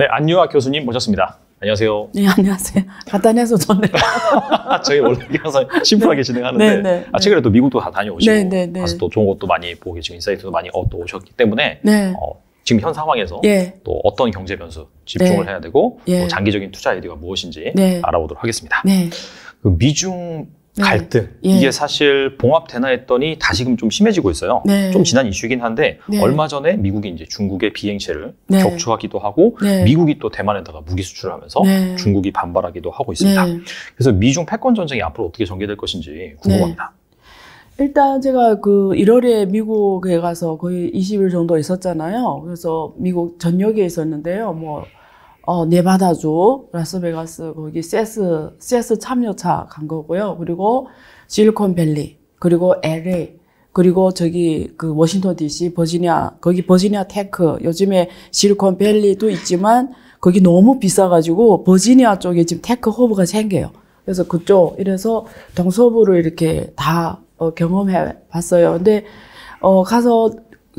네, 안유아 교수님 모셨습니다. 안녕하세요. 네, 안녕하세요. 간단해서 좋네 아, 저희 원래 항상 네. 심플하게 진행하는데 네, 네, 아, 네. 최근에 또 미국도 다녀오시고 네, 가서 또 좋은 것도 많이 보고 계시고 인사이트도 많이 어, 오셨기 때문에 어, 지금 현 상황에서 예. 또 어떤 경제 변수 집중을 해야 되고 예. 장기적인 투자 아이디어가 무엇인지 알아보도록 하겠습니다. 그 미중 네. 갈등 예. 이게 사실 봉합 되나 했더니 다시금 좀 심해지고 있어요. 네. 좀 지난 이슈긴 한데 네. 얼마 전에 미국이 이제 중국의 비행체를 네. 격추하기도 하고 네. 미국이 또 대만에다가 무기 수출을 하면서 중국이 반발하기도 하고 있습니다. 그래서 미중 패권 전쟁이 앞으로 어떻게 전개될 것인지 궁금합니다. 일단 제가 그 1월에 미국에 가서 거의 20일 정도 있었잖아요. 그래서 미국 전역에 있었는데요. 뭐 어, 네바다주 라스베가스 거기 세스 세스 참여차 간 거고요. 그리고 실리콘밸리 그리고 LA 그리고 저기 그 워싱턴 DC 버지니아 거기 버지니아 테크 요즘에 실리콘밸리도 있지만 거기 너무 비싸가지고 버지니아 쪽에 지금 테크 허브가 생겨요. 그래서 그쪽 이래서 동서부를 이렇게 다 어, 경험해 봤어요. 근데 어, 가서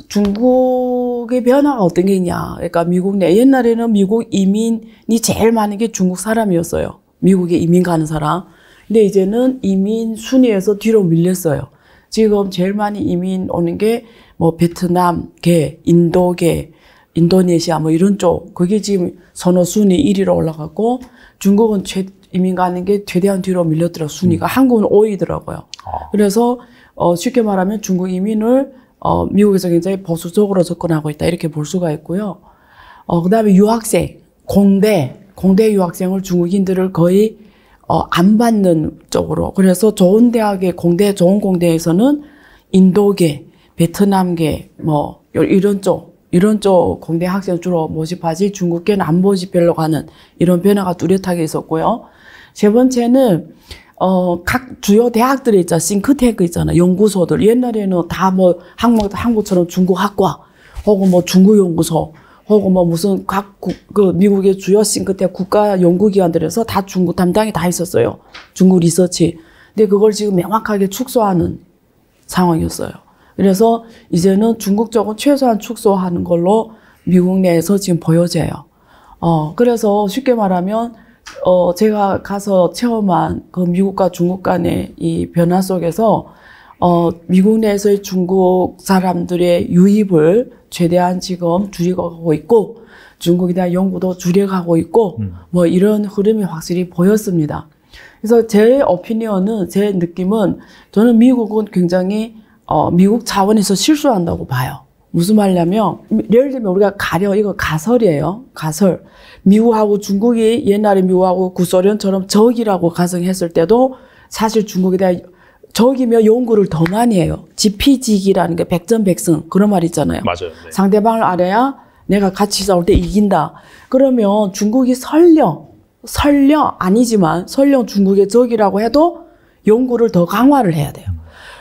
중국의 변화가 어떤 게 있냐. 그러니까 미국 내, 옛날에는 미국 이민이 제일 많은 게 중국 사람이었어요. 미국에 이민 가는 사람. 근데 이제는 이민 순위에서 뒤로 밀렸어요. 지금 제일 많이 이민 오는 게 뭐 베트남계, 인도계, 인도네시아 뭐 이런 쪽. 그게 지금 선호 순위 1위로 올라갔고 중국은 최, 이민 가는 게 최대한 뒤로 밀렸더라 순위가. 음. 한국은 5위더라고요. 아. 그래서 어 쉽게 말하면 중국 이민을 어, 미국에서 굉장히 보수적으로 접근하고 있다 이렇게 볼 수가 있고요. 어, 그다음에 유학생, 공대, 공대 유학생을 중국인들을 거의 어, 안 받는 쪽으로. 그래서 좋은 대학의 공대, 좋은 공대에서는 인도계, 베트남계, 뭐, 이런 쪽, 이런 쪽 공대 학생 주로 모집하지 중국계는 안 모집별로 가는 이런 변화가 뚜렷하게 있었고요. 세 번째는, 어, 각 주요 대학들에 있잖 싱크탱크 있잖아. 연구소들. 옛날에는 다뭐 한국, 한국처럼 중국학과, 혹은 뭐 중국연구소, 혹은 뭐 무슨 각 국, 그 미국의 주요 싱크탱크 국가 연구기관들에서 다 중국 담당이 다 있었어요. 중국 리서치. 근데 그걸 지금 명확하게 축소하는 상황이었어요. 그래서 이제는 중국 쪽은 최소한 축소하는 걸로 미국 내에서 지금 보여져요. 어, 그래서 쉽게 말하면 어, 제가 가서 체험한 그 미국과 중국 간의 이 변화 속에서 어, 미국 내에서의 중국 사람들의 유입을 최대한 지금 줄여가고 있고 중국이나 영국도 줄여가고 있고 음. 뭐 이런 흐름이 확실히 보였습니다. 그래서 제 오피니언은 제 느낌은 저는 미국은 굉장히 어, 미국 차원에서 실수한다고 봐요. 무슨 말이냐면 예를 들면 우리가 가려 이거 가설이에요. 가설. 미국하고 중국이 옛날에 미국하고 구소련처럼 적이라고 가정했을 때도 사실 중국에 대한 적이며 연구를 더 많이 해요. 지피지기라는 게 백전백승 그런 말 있잖아요. 맞아요. 네. 상대방을 알아야 내가 같이 싸울 때 이긴다. 그러면 중국이 설령 설령 아니지만 설령 중국의 적이라고 해도 연구를 더 강화를 해야 돼요.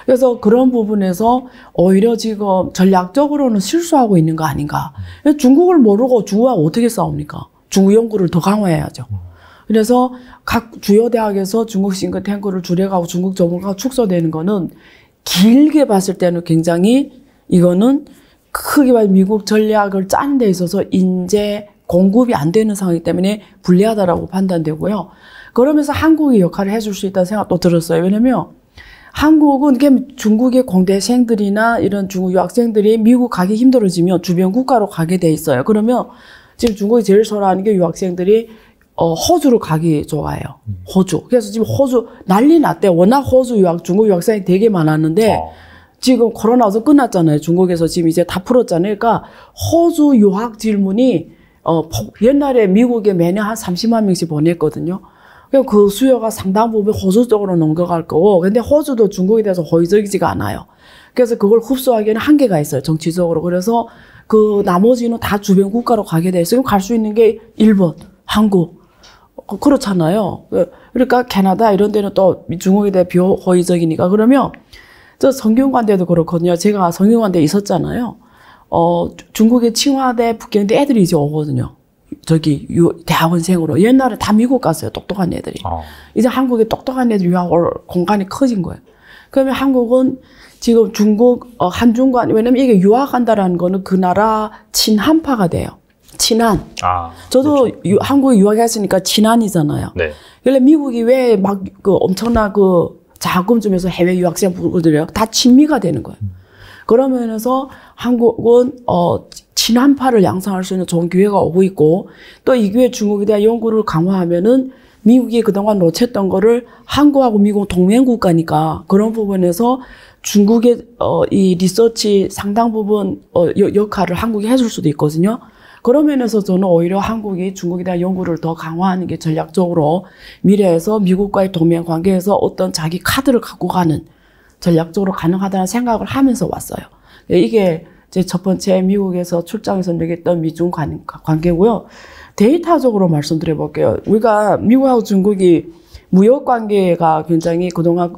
그래서 그런 부분에서 오히려 지금 전략적으로는 실수하고 있는 거 아닌가. 중국을 모르고 중국하 어떻게 싸웁니까? 중국 연구를 더 강화해야죠. 그래서 각 주요 대학에서 중국 싱크탱크를 줄여가고 중국 전문가가 축소되는 거는 길게 봤을 때는 굉장히 이거는 크게 봐 미국 전략을 짠 데 있어서 인재 공급이 안 되는 상황이기 때문에 불리하다라고 판단되고요. 그러면서 한국이 역할을 해줄 수 있다는 생각도 들었어요. 왜냐면 한국은 그냥 중국의 공대생들이나 이런 중국 유학생들이 미국 가기 힘들어지면 주변 국가로 가게 돼 있어요. 그러면 지금 중국이 제일 싫어하는 게 유학생들이 어, 호주로 가기 좋아해요. 음. 호주. 그래서 지금 호주 난리 났대. 요 워낙 호주 유학, 중국 유학생이 되게 많았는데 어. 지금 코로나도 끝났잖아요. 중국에서 지금 이제 다 풀었잖아요. 그러니까 호주 유학 질문이 어, 옛날에 미국에 매년 한 30만 명씩 보냈거든요. 그 수요가 상당 부분 호주 쪽으로 넘어갈 거고, 근데 호주도 중국에 대해서 호의적이지가 않아요. 그래서 그걸 흡수하기에는 한계가 있어요, 정치적으로. 그래서 그 나머지는 다 주변 국가로 가게 돼 있어요. 갈 수 있는 게 일본, 한국, 어, 그렇잖아요. 그러니까 캐나다 이런 데는 또 중국에 대해 비호의적이니까 그러면 저 성균관대도 그렇거든요. 제가 성균관대 에 있었잖아요. 어, 중국의 칭화대, 북경대 애들이 이제 오거든요. 저기 유, 대학원생으로 옛날에 다 미국 갔어요 똑똑한 애들이 어. 이제 한국에 똑똑한 애들 유학 을 공간이 커진 거예요 그러면 한국은 지금 중국 어, 한중간 왜냐면 이게 유학 한다라는 거는 그 나라 친한파가 돼요 친한 아, 저도 그렇죠. 유, 한국에 유학했으니까 친한이잖아요 네. 원래 그러니까 미국이 왜 막 그 엄청나 그 자금 주면서 해외 유학생 부르들이요 다 친미가 되는 거예요 음. 그러면서 한국은 어 친한파를 양성할 수 있는 좋은 기회가 오고 있고 또 이 기회에 중국에 대한 연구를 강화하면은 미국이 그동안 놓쳤던 거를 한국하고 미국 동맹 국가니까 그런 부분에서 중국의 어, 이 리서치 상당 부분 어, 역할을 한국이 해줄 수도 있거든요. 그런 면에서 저는 오히려 한국이 중국에 대한 연구를 더 강화하는 게 전략적으로 미래에서 미국과의 동맹 관계에서 어떤 자기 카드를 갖고 가는 전략적으로 가능하다는 생각을 하면서 왔어요. 이게 제첫 번째 미국에서 출장에서 얘기했던 미중 관, 관계고요. 데이터적으로 말씀드려 볼게요. 우리가 미국하고 중국이 무역 관계가 굉장히 그동안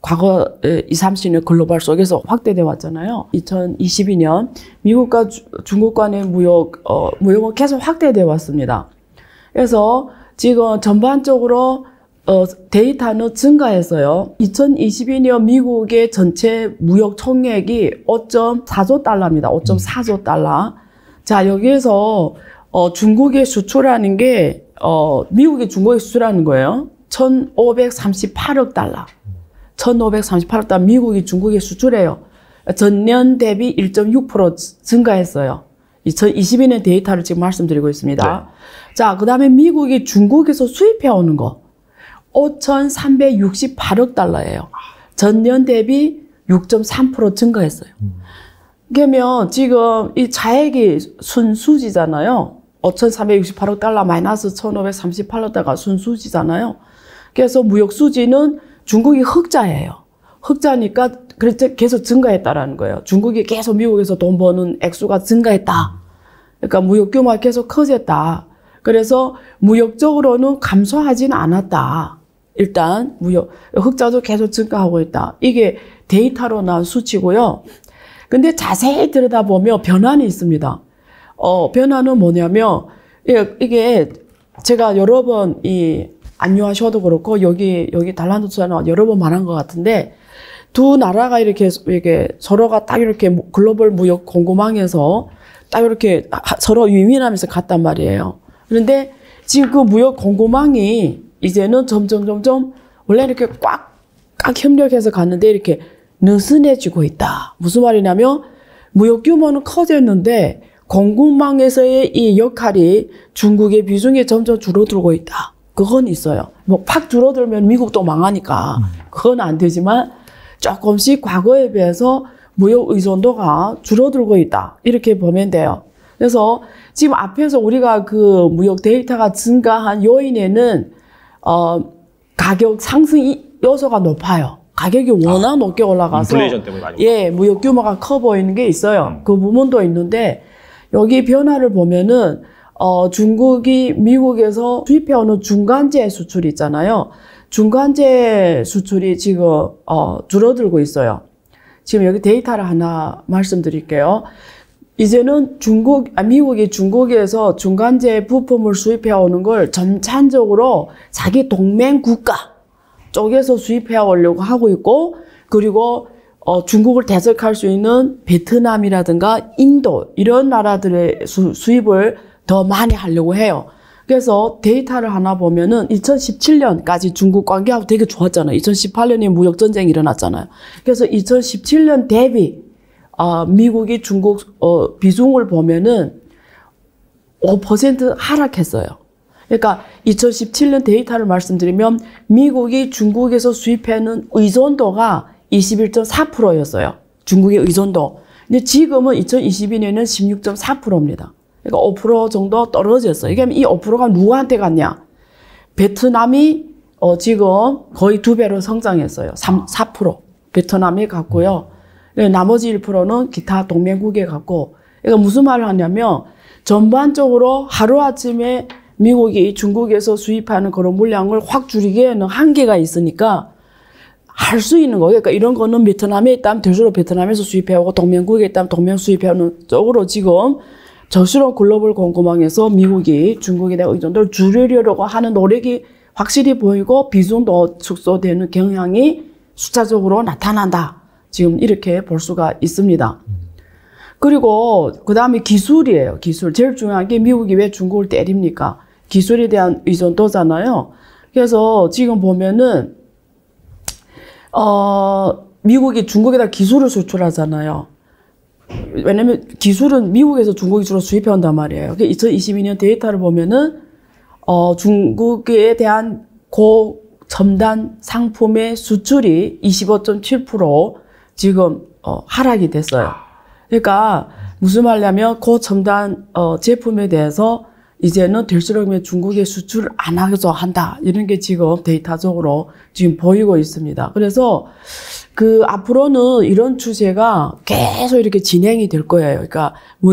과거 20, 30년 글로벌 속에서 확대돼 왔잖아요. 2022년 미국과 주, 중국 간의 무역 어, 무역은 계속 확대돼 왔습니다. 그래서 지금 전반적으로 어, 데이터는 증가했어요. 2022년 미국의 전체 무역 총액이 5.4조 달러입니다. 5.4조 달러. 자, 여기에서 어, 중국의 수출하는 게 어, 미국이 중국에 수출하는 거예요. 1,538억 달러. 1,538억 달러 미국이 중국에 수출해요. 전년 대비 1.6% 증가했어요. 2022년 데이터를 지금 말씀드리고 있습니다. 네. 자, 그 다음에 미국이 중국에서 수입해 오는 거. 5,368억 달러예요. 전년 대비 6.3% 증가했어요. 음. 그러면 지금 이 자액이 순수지잖아요. 5,368억 달러 마이너스 1,538억 달러가 순수지잖아요. 그래서 무역수지는 중국이 흑자예요. 흑자니까 그래서 계속 증가했다라는 거예요. 중국이 계속 미국에서 돈 버는 액수가 증가했다. 그러니까 무역 규모가 계속 커졌다. 그래서 무역적으로는 감소하지는 않았다. 일단 무역 흑자도 계속 증가하고 있다. 이게 데이터로 나온 수치고요. 근데 자세히 들여다보면 변환이 있습니다. 어, 변화는 뭐냐면 예, 이게 제가 여러 번 이 안녕하셔도 그렇고 여기 여기 달란도 투자는 여러 번 말한 것 같은데 두 나라가 이렇게 이게 서로가 딱 이렇게 글로벌 무역 공고망에서 딱 이렇게 서로 유민하면서 갔단 말이에요. 그런데 지금 그 무역 공고망이 이제는 점점 점점 원래 이렇게 꽉 꽉 협력해서 갔는데 이렇게 느슨해지고 있다. 무슨 말이냐면 무역 규모는 커졌는데 공급망에서의 이 역할이 중국의 비중이 점점 줄어들고 있다. 그건 있어요. 뭐 팍 줄어들면 미국도 망하니까 그건 안 되지만 조금씩 과거에 비해서 무역 의존도가 줄어들고 있다. 이렇게 보면 돼요. 그래서 지금 앞에서 우리가 그 무역 데이터가 증가한 요인에는 어, 가격 상승 요소가 높아요. 가격이 아, 워낙 아, 높게 올라가서 예 무역 규모가 커 보이는 게 있어요. 음. 그 부분도 있는데 여기 변화를 보면은 어, 중국이 미국에서 수입해오는 중간재 수출 있잖아요. 중간재 수출이 지금 어, 줄어들고 있어요. 지금 여기 데이터를 하나 말씀드릴게요. 이제는 중국, 아, 미국이 중국에서 중간재 부품을 수입해 오는 걸 전체적으로 자기 동맹 국가 쪽에서 수입해 오려고 하고 있고, 그리고 어, 중국을 대적할 수 있는 베트남이라든가 인도 이런 나라들의 수, 수입을 더 많이 하려고 해요. 그래서 데이터를 하나 보면은 2017년까지 중국 관계하고 되게 좋았잖아요. 2018년에 무역 전쟁이 일어났잖아요. 그래서 2017년 대비 어, 미국이 중국 어, 비중을 보면은 5% 하락했어요. 그러니까 2017년 데이터를 말씀드리면 미국이 중국에서 수입하는 의존도가 21.4%였어요. 중국의 의존도. 근데 지금은 2022년에는 16.4%입니다. 그러니까 5% 정도 떨어졌어요. 그러이 5%가 누구한테 갔냐? 베트남이 어, 지금 거의 두 배로 성장했어요. 3, 4%. 베트남이 갔고요. 네, 나머지 1%는 기타 동맹국에 갔고, 그러니까 무슨 말을 하냐면, 전반적으로 하루아침에 미국이 중국에서 수입하는 그런 물량을 확 줄이기에는 한계가 있으니까, 할 수 있는 거예요. 그러니까 이런 거는 베트남에 있다면 대수로 베트남에서 수입해오고, 동맹국에 있다면 동맹 수입해오는 쪽으로 지금 저수로 글로벌 공급망에서 미국이 중국에 대한 의존도를 줄이려고 하는 노력이 확실히 보이고, 비중도 축소되는 경향이 숫자적으로 나타난다. 지금 이렇게 볼 수가 있습니다. 음. 그리고 그 다음에 기술이에요. 기술. 제일 중요한 게 미국이 왜 중국을 때립니까? 기술에 대한 의존도잖아요. 그래서 지금 보면은 어 미국이 중국에다 기술을 수출하잖아요. 왜냐면 기술은 미국에서 중국이 주로 수입해온단 말이에요. 2022년 데이터를 보면은 어 중국에 대한 고첨단 상품의 수출이 25.7% 지금 어, 하락이 됐어요. 그러니까 무슨 말냐면 고첨단 어, 제품에 대해서 이제는 될수록면 중국에 수출을 안하기도 한다 이런 게 지금 데이터적으로 지금 보이고 있습니다. 그래서 그 앞으로는 이런 추세가 계속 이렇게 진행이 될 거예요. 그러니까 뭐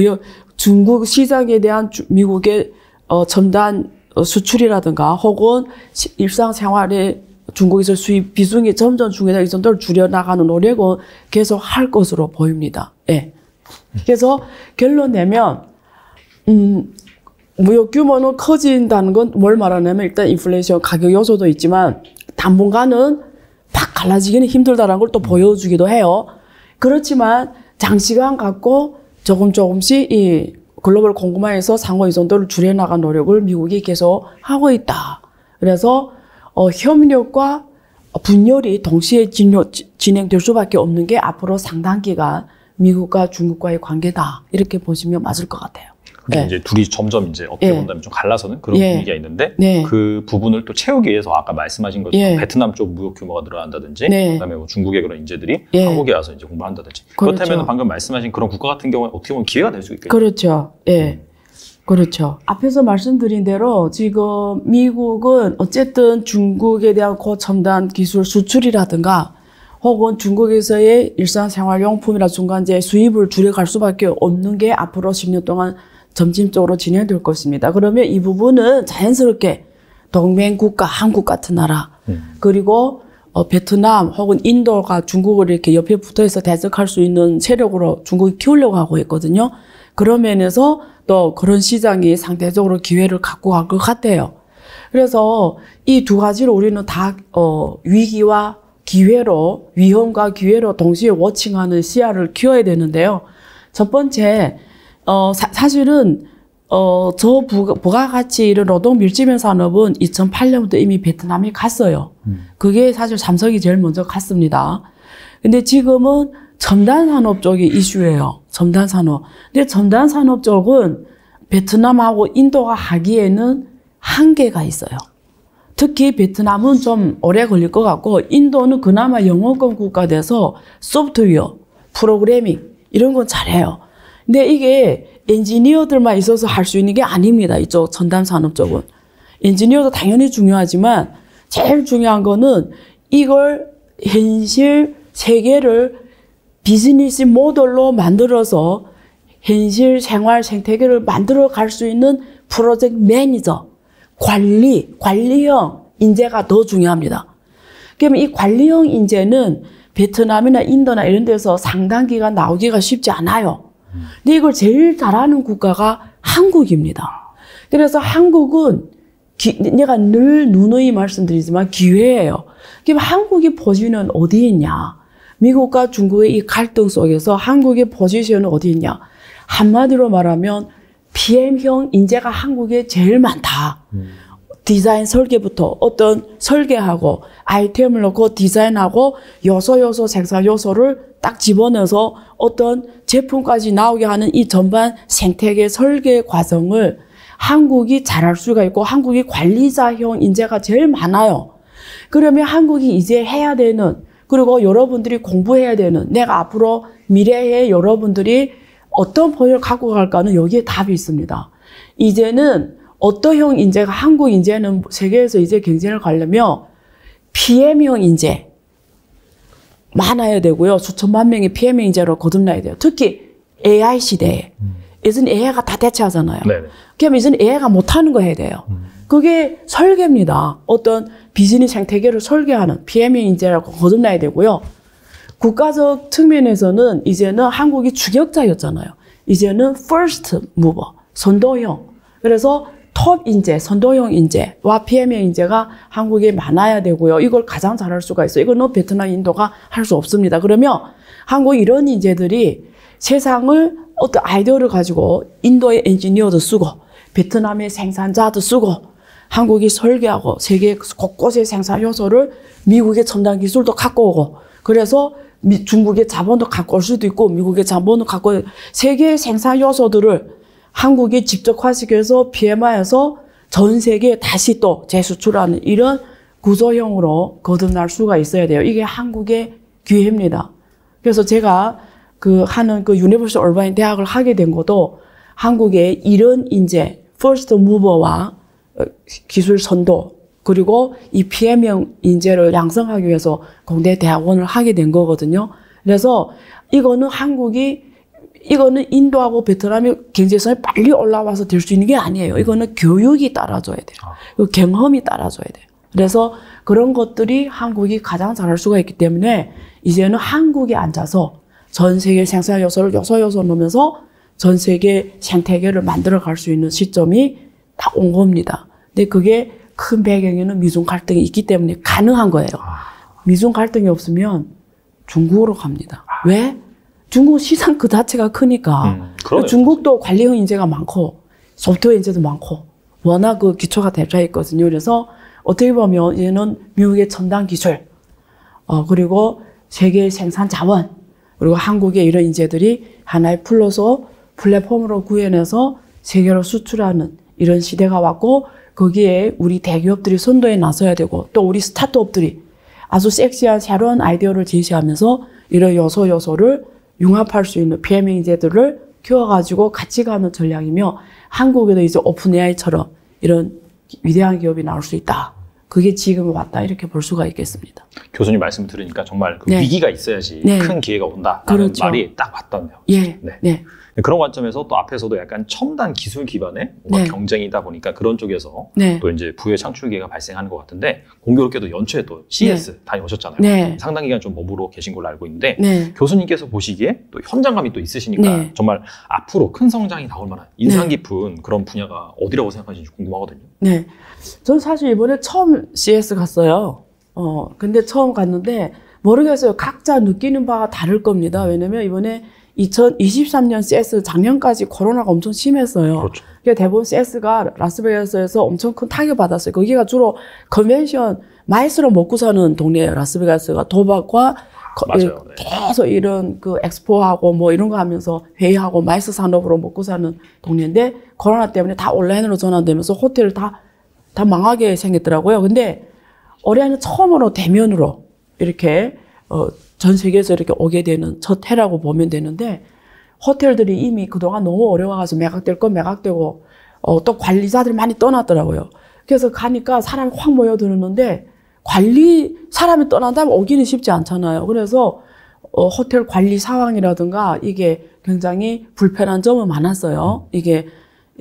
중국 시장에 대한 미국의 어, 첨단 수출이라든가 혹은 일상생활에 중국에서 수입 비중이 점점 중에서 이점도를 줄여나가는 노력은 계속 할 것으로 보입니다. 예. 그래서 결론 내면, 음, 무역 규모는 커진다는 건 뭘 말하냐면 일단 인플레이션 가격 요소도 있지만 당분간은 팍 갈라지기는 힘들다는걸 또 보여주기도 해요. 그렇지만 장시간 갖고 조금 조금씩 이 글로벌 공급망에서 상호 의존도를 줄여나간 노력을 미국이 계속 하고 있다. 그래서 어, 협력과 분열이 동시에 진행될 수밖에 없는 게 앞으로 상당 기간 미국과 중국과의 관계다 이렇게 보시면 맞을 것 같아요. 네. 이제 둘이 점점 이제 어떻게 예. 본다면 좀 갈라서는 그런 예. 분위기가 있는데 네. 그 부분을 또 채우기 위해서 아까 말씀하신 것처럼 예. 베트남 쪽 무역 규모가 늘어난다든지 네. 그다음에 뭐 중국의 그런 인재들이 예. 한국에 와서 이제 공부한다든지 그렇죠. 그렇다면 방금 말씀하신 그런 국가 같은 경우는 어떻게 보면 기회가 될 수 있겠죠. 그렇죠. 예. 음. 그렇죠. 앞에서 말씀드린 대로 지금 미국은 어쨌든 중국에 대한 고첨단 기술 수출이라든가 혹은 중국에서의 일상생활용품이나 중간재 수입을 줄여갈 수밖에 없는 게 앞으로 10년 동안 점진적으로 진행될 것입니다. 그러면 이 부분은 자연스럽게 동맹국가 한국 같은 나라 음. 그리고 어, 베트남 혹은 인도가 중국을 이렇게 옆에 붙어 있어 대적할 수 있는 세력으로 중국이 키우려고 하고 있거든요. 그런 면에서 또 그런 시장이 상대적으로 기회를 갖고 간것 같아요. 그래서 이 두 가지를 우리는 다 어, 위기와 기회로 위험과 기회로 동시에 워칭하는 시야를 키워야 되는데요. 첫 번째 어, 사, 사 실은 어, 저 부가, 가치 이런 노동 밀집형 산업은 2008년부터 이미 베트남에 갔어요. 음. 그게 사실 삼성이 제일 먼저 갔습니다. 근데 지금은 첨단 산업 쪽이 이슈예요. 첨단 산업. 근데 첨단 산업 쪽은 베트남하고 인도가 하기에는 한계가 있어요. 특히 베트남은 좀 오래 걸릴 것 같고 인도는 그나마 영어권 국가 돼서 소프트웨어, 프로그래밍 이런 건 잘해요. 근데 이게 엔지니어들만 있어서 할 수 있는 게 아닙니다. 이쪽 전담 산업 쪽은. 엔지니어도 당연히 중요하지만 제일 중요한 거는 이걸 현실 세계를 비즈니스 모델로 만들어서 현실 생활 생태계를 만들어 갈 수 있는 프로젝트 매니저, 관리, 관리형 인재가 더 중요합니다. 그럼 이 관리형 인재는 베트남이나 인도나 이런 데서 상당 기간 나오기가 쉽지 않아요. 근데 이걸 제일 잘하는 국가가 한국입니다. 그래서 한국은 기, 내가 늘 누누이 말씀드리지만 기회예요. 그럼 한국이 포지는 어디 있냐? 미국과 중국의 이 갈등 속에서 한국의 포지션은 어디 있냐? 한마디로 말하면 PM형 인재가 한국에 제일 많다. 음. 디자인 설계부터 어떤 설계하고 아이템을 넣고 디자인하고 요소 요소 생산 요소를 딱 집어넣어서 어떤 제품까지 나오게 하는 이 전반 생태계 설계 과정을 한국이 잘할 수가 있고 한국이 관리자형 인재가 제일 많아요. 그러면 한국이 이제 해야 되는 그리고 여러분들이 공부해야 되는 내가 앞으로 미래에 여러분들이 어떤 포인트를 갖고 갈까는 여기에 답이 있습니다. 이제는 어떠형 인재가 한국 인재는 세계에서 이제 경쟁을 가려면 PM형 인재 많아야 되고요. 수천만 명의 PM형 인재로 거듭나야 돼요. 특히 AI 시대에. 음. 이젠 AI가 다 대체하잖아요. 네네. 그럼 이젠 AI가 못하는 거 해야 돼요. 음. 그게 설계입니다. 어떤 비즈니스 생태계를 설계하는 PM의 인재라고 거듭나야 되고요. 국가적 측면에서는 이제는 한국이 주격자였잖아요. 이제는 first mover, 선도형. 그래서 톱 인재, 선도형 인재와 PM의 인재가 한국에 많아야 되고요. 이걸 가장 잘할 수가 있어요. 이거는 베트남, 인도가 할 수 없습니다. 그러면 한국 이런 인재들이 세상을 어떤 아이디어를 가지고 인도의 엔지니어도 쓰고 베트남의 생산자도 쓰고 한국이 설계하고 세계 곳곳의 생산 요소를 미국의 첨단 기술도 갖고 오고 그래서 중국의 자본도 갖고 올 수도 있고 미국의 자본도 갖고 세계의 생산 요소들을 한국이 직접화식켜서 PMI에서 전 세계에 다시 또 재수출하는 이런 구조형으로 거듭날 수가 있어야 돼요. 이게 한국의 기회입니다. 그래서 제가 그 하는 그 유니버설 얼바인 대학을 하게 된 것도 한국의 이런 인재, 퍼스트 무버와 기술 선도 그리고 이 피해명 인재를 양성하기 위해서 공대 대학원을 하게 된 거거든요. 그래서 이거는 한국이 이거는 인도하고 베트남이 경제성이 빨리 올라와서 될 수 있는 게 아니에요. 이거는 교육이 따라줘야 돼요. 아. 그 경험이 따라줘야 돼요. 그래서 그런 것들이 한국이 가장 잘할 수가 있기 때문에 이제는 한국에 앉아서 전 세계 생산 요소를 요소 요소 넣으면서 전 세계 생태계를 만들어 갈 수 있는 시점이 다 온 겁니다. 근데 그게 큰 배경에는 미중 갈등이 있기 때문에 가능한 거예요. 아. 미중 갈등이 없으면 중국으로 갑니다. 왜? 중국 시장 그 자체가 크니까. 음, 중국도 관리형 인재가 많고 소프트웨어 인재도 많고 워낙 그 기초가 대자 있거든요. 그래서 어떻게 보면 얘는 미국의 첨단 기술, 어, 그리고 세계 생산 자원, 그리고 한국의 이런 인재들이 하나의 플로서 플랫폼으로 구현해서 세계로 수출하는 이런 시대가 왔고 거기에 우리 대기업들이 선도에 나서야 되고 또 우리 스타트업들이 아주 섹시한 새로운 아이디어를 제시하면서 이런 요소 요소를 융합할 수 있는 PM 인재들을 키워가지고 같이 가는 전략이며 한국에도 이제 오픈 AI처럼 이런 위대한 기업이 나올 수 있다. 그게 지금 왔다 이렇게 볼 수가 있겠습니다. 교수님 말씀 들으니까 정말 그 네. 위기가 있어야지 네. 큰 기회가 온다라는 그렇죠. 말이 딱 맞던데요. 예. 네. 네. 그런 관점에서 또 앞에서도 약간 첨단 기술 기반의 네. 경쟁이다 보니까 그런 쪽에서 네. 또 이제 부의 창출 기회가 발생하는 것 같은데 공교롭게도 연초에 또 CS 네. 다녀오셨잖아요. 네. 상당 기간 좀 머무르고 계신 걸로 알고 있는데 네. 교수님께서 보시기에 또 현장감이 또 있으시니까 네. 정말 앞으로 큰 성장이 나올 만한 인상 깊은 그런 분야가 어디라고 생각하시는지 궁금하거든요. 네. 저는 사실 이번에 처음 CS 갔어요. 어, 근데 처음 갔는데 모르겠어요. 각자 느끼는 바가 다를 겁니다. 왜냐면 이번에 2023년 CS 작년까지 코로나가 엄청 심했어요. 그렇죠. 대부분 CS가 라스베가스에서 엄청 큰 타격 을 받았어요. 거기가 주로 컨벤션 마이스로 먹고 사는 동네예요. 라스베이거스가 도박과 맞아요. 예, 네. 계속 이런 그 엑스포하고 뭐 이런 거 하면서 회의하고 마이스 산업으로 먹고 사는 동네인데 코로나 때문에 다 온라인으로 전환되면서 호텔을 다다 망하게 생겼더라고요. 근데 올해는 처음으로 대면으로 이렇게 어, 전 세계에서 이렇게 오게 되는 첫 해라고 보면 되는데 호텔들이 이미 그동안 너무 어려워가지고 매각될 건 매각되고 어, 또 관리자들 많이 떠났더라고요. 그래서 가니까 사람이 확 모여드는데 관리 사람이 떠난다면 오기는 쉽지 않잖아요. 그래서 어, 호텔 관리 상황이라든가 이게 굉장히 불편한 점은 많았어요. 이게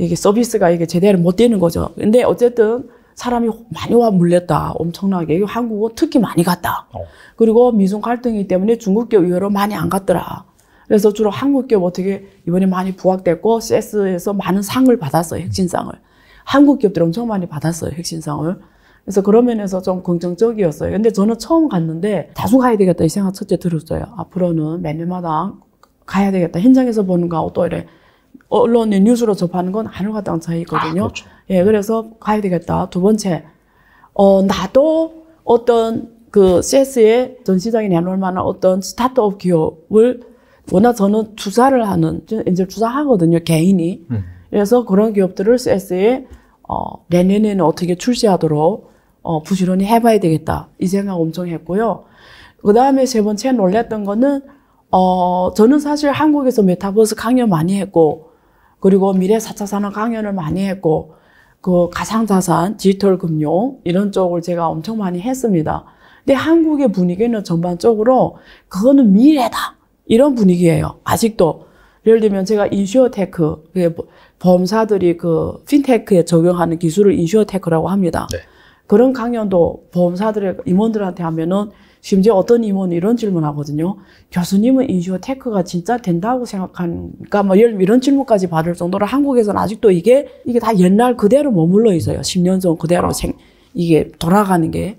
이게 서비스가 이게 제대로 못 되는 거죠. 근데 어쨌든 사람이 많이 와 물렸다. 엄청나게. 한국어 특히 많이 갔다. 어. 그리고 미중 갈등이기 때문에 중국계 의외로 많이 안 갔더라. 그래서 주로 한국계 어떻게 이번에 많이 부각됐고 세스에서 많은 상을 받았어요. 혁신상을 한국기업들 엄청 많이 받았어요. 혁신상을 그래서 그런 면에서 좀 긍정적이었어요. 근데 저는 처음 갔는데 다수 가야 되겠다 이 생각 첫째 들었어요. 앞으로는 매년마다 가야 되겠다. 현장에서 보는 거하고 또 이래 언론의 뉴스로 접하는 건 하늘과땅 차이거든요. 아, 그렇죠. 예, 그래서 가야 되겠다. 두 번째, 어, 나도 어떤 그 CS의 전 시장에 내놓을 만한 어떤 스타트업 기업을 워낙 저는 투자를 하는, 이제 투자하거든요, 개인이. 음. 그래서 그런 기업들을 CS에 어, 내년에는 어떻게 출시하도록 어, 부지런히 해봐야 되겠다. 이 생각 엄청 했고요. 그 다음에 세 번째 놀랬던 거는 어, 저는 사실 한국에서 메타버스 강연 많이 했고, 그리고 미래 4차 산업 강연을 많이 했고, 그 가상자산, 디지털 금융, 이런 쪽을 제가 엄청 많이 했습니다. 근데 한국의 분위기는 전반적으로 그거는 미래다. 이런 분위기예요. 아직도. 예를 들면 제가 인슈어테크, 보험사들이 뭐 그 핀테크에 적용하는 기술을 인슈어테크라고 합니다. 네. 그런 강연도 보험사들의 임원들한테 하면은 심지어 어떤 임원 이런 질문 하거든요. 교수님은 인슈어테크가 진짜 된다고 생각하니까 뭐 이런 질문까지 받을 정도로 한국에서는 아직도 이게 이게 다 옛날 그대로 머물러 있어요. 10년 전 그대로 아. 생 이게 돌아가는 게.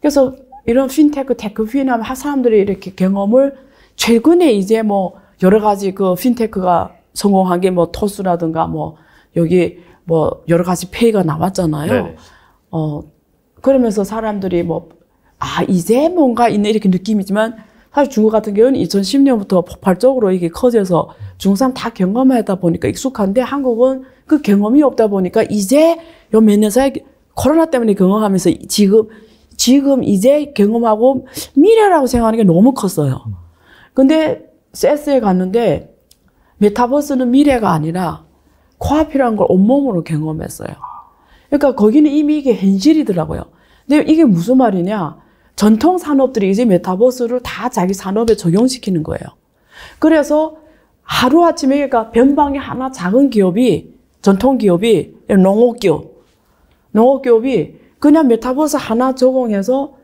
그래서 이런 핀테크, 테크피나 사람들이 이렇게 경험을 최근에 이제 뭐 여러 가지 그 핀테크가 성공한 게 뭐 토스라든가 뭐 여기 뭐 여러 가지 페이가 나왔잖아요. 네어 그러면서 사람들이 뭐 아, 이제 뭔가 있네 이렇게 느낌이지만 사실 중국 같은 경우는 2010년부터 폭발적으로 이게 커져서 중국 사람 다 경험하다 보니까 익숙한데 한국은 그 경험이 없다 보니까 이제 몇 년 사이 에 코로나 때문에 경험하면서 지금 지금 이제 경험하고 미래라고 생각하는 게 너무 컸어요. 근데 세스에 갔는데 메타버스는 미래가 아니라 코앞이라는 걸 온몸으로 경험했어요. 그러니까 거기는 이미 이게 현실이더라고요. 근데 이게 무슨 말이냐? 전통 산업들이 이제 메타버스를 다 자기 산업에 적용시키는 거예요. 그래서 하루아침에 그러니까 변방에 하나 작은 기업이 전통 기업이 농업기업 농업기업이 그냥 메타버스 하나 적용해서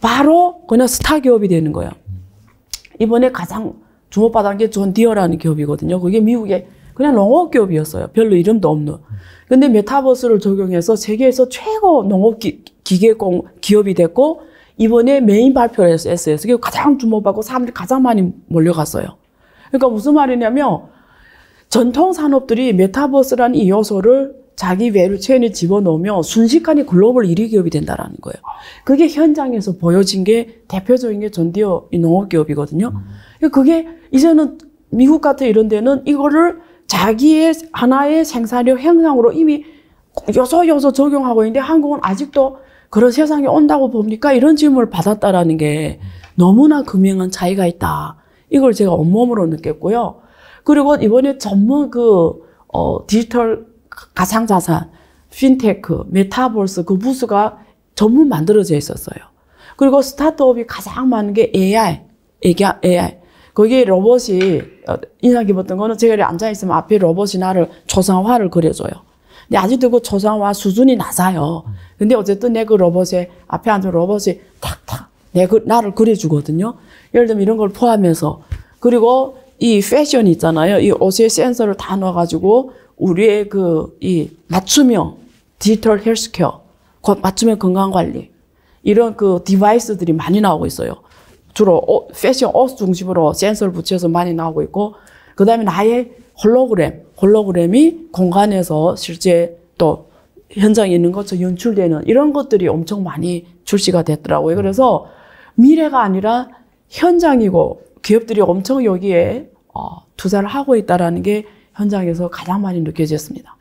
바로 그냥 스타 기업이 되는 거예요. 이번에 가장 주목받은 게 존디어라는 기업이거든요. 그게 미국의 그냥 농업 기업이었어요. 별로 이름도 없는. 근데 메타버스를 적용해서 세계에서 최고 농업 기, 기계 공, 기업이 됐고 이번에 메인 발표를 해서 s 에 가장 주목받고 사람들이 가장 많이 몰려갔어요. 그러니까 무슨 말이냐면 전통 산업들이 메타버스라는 이 요소를 자기 외류 체인에 집어넣으면 순식간에 글로벌 1위 기업이 된다라는 거예요. 그게 현장에서 보여진 게 대표적인 게 전디어 농업기업이거든요. 그러니까 그게 이제는 미국 같은 이런 데는 이거를 자기의 하나의 생산력 향상으로 이미 요소 요소 적용하고 있는데 한국은 아직도 그런 세상이 온다고 봅니까? 이런 질문을 받았다라는 게 너무나 금융한 차이가 있다. 이걸 제가 온몸으로 느꼈고요. 그리고 이번에 전문 그, 어, 디지털 가상자산, 핀테크, 메타버스 그부스가 전문 만들어져 있었어요. 그리고 스타트업이 가장 많은 게 AI, AI. 거기에 로봇이 어, 인상 깊었던 거는 제가 앉아있으면 앞에 로봇이 나를 초상화를 그려줘요. 근데 아직도 그 초상화 수준이 낮아요. 근데 어쨌든 내 그 로봇에 앞에 앉은 로봇이 탁탁 내 그 나를 그려주거든요. 예를 들면 이런 걸 포함해서 그리고 이 패션 있잖아요. 이 옷에 센서를 다 넣어가지고 우리의 그 이 맞춤형 디지털 헬스케어, 맞춤형 건강관리 이런 그 디바이스들이 많이 나오고 있어요. 주로 옷, 패션 옷 중심으로 센서를 붙여서 많이 나오고 있고 그 다음에 나의 홀로그램 홀로그램이 공간에서 실제 또 현장에 있는 것처럼 연출되는 이런 것들이 엄청 많이 출시가 됐더라고요. 그래서 미래가 아니라 현장이고 기업들이 엄청 여기에 어, 투자를 하고 있다라는 게 현장에서 가장 많이 느껴졌습니다.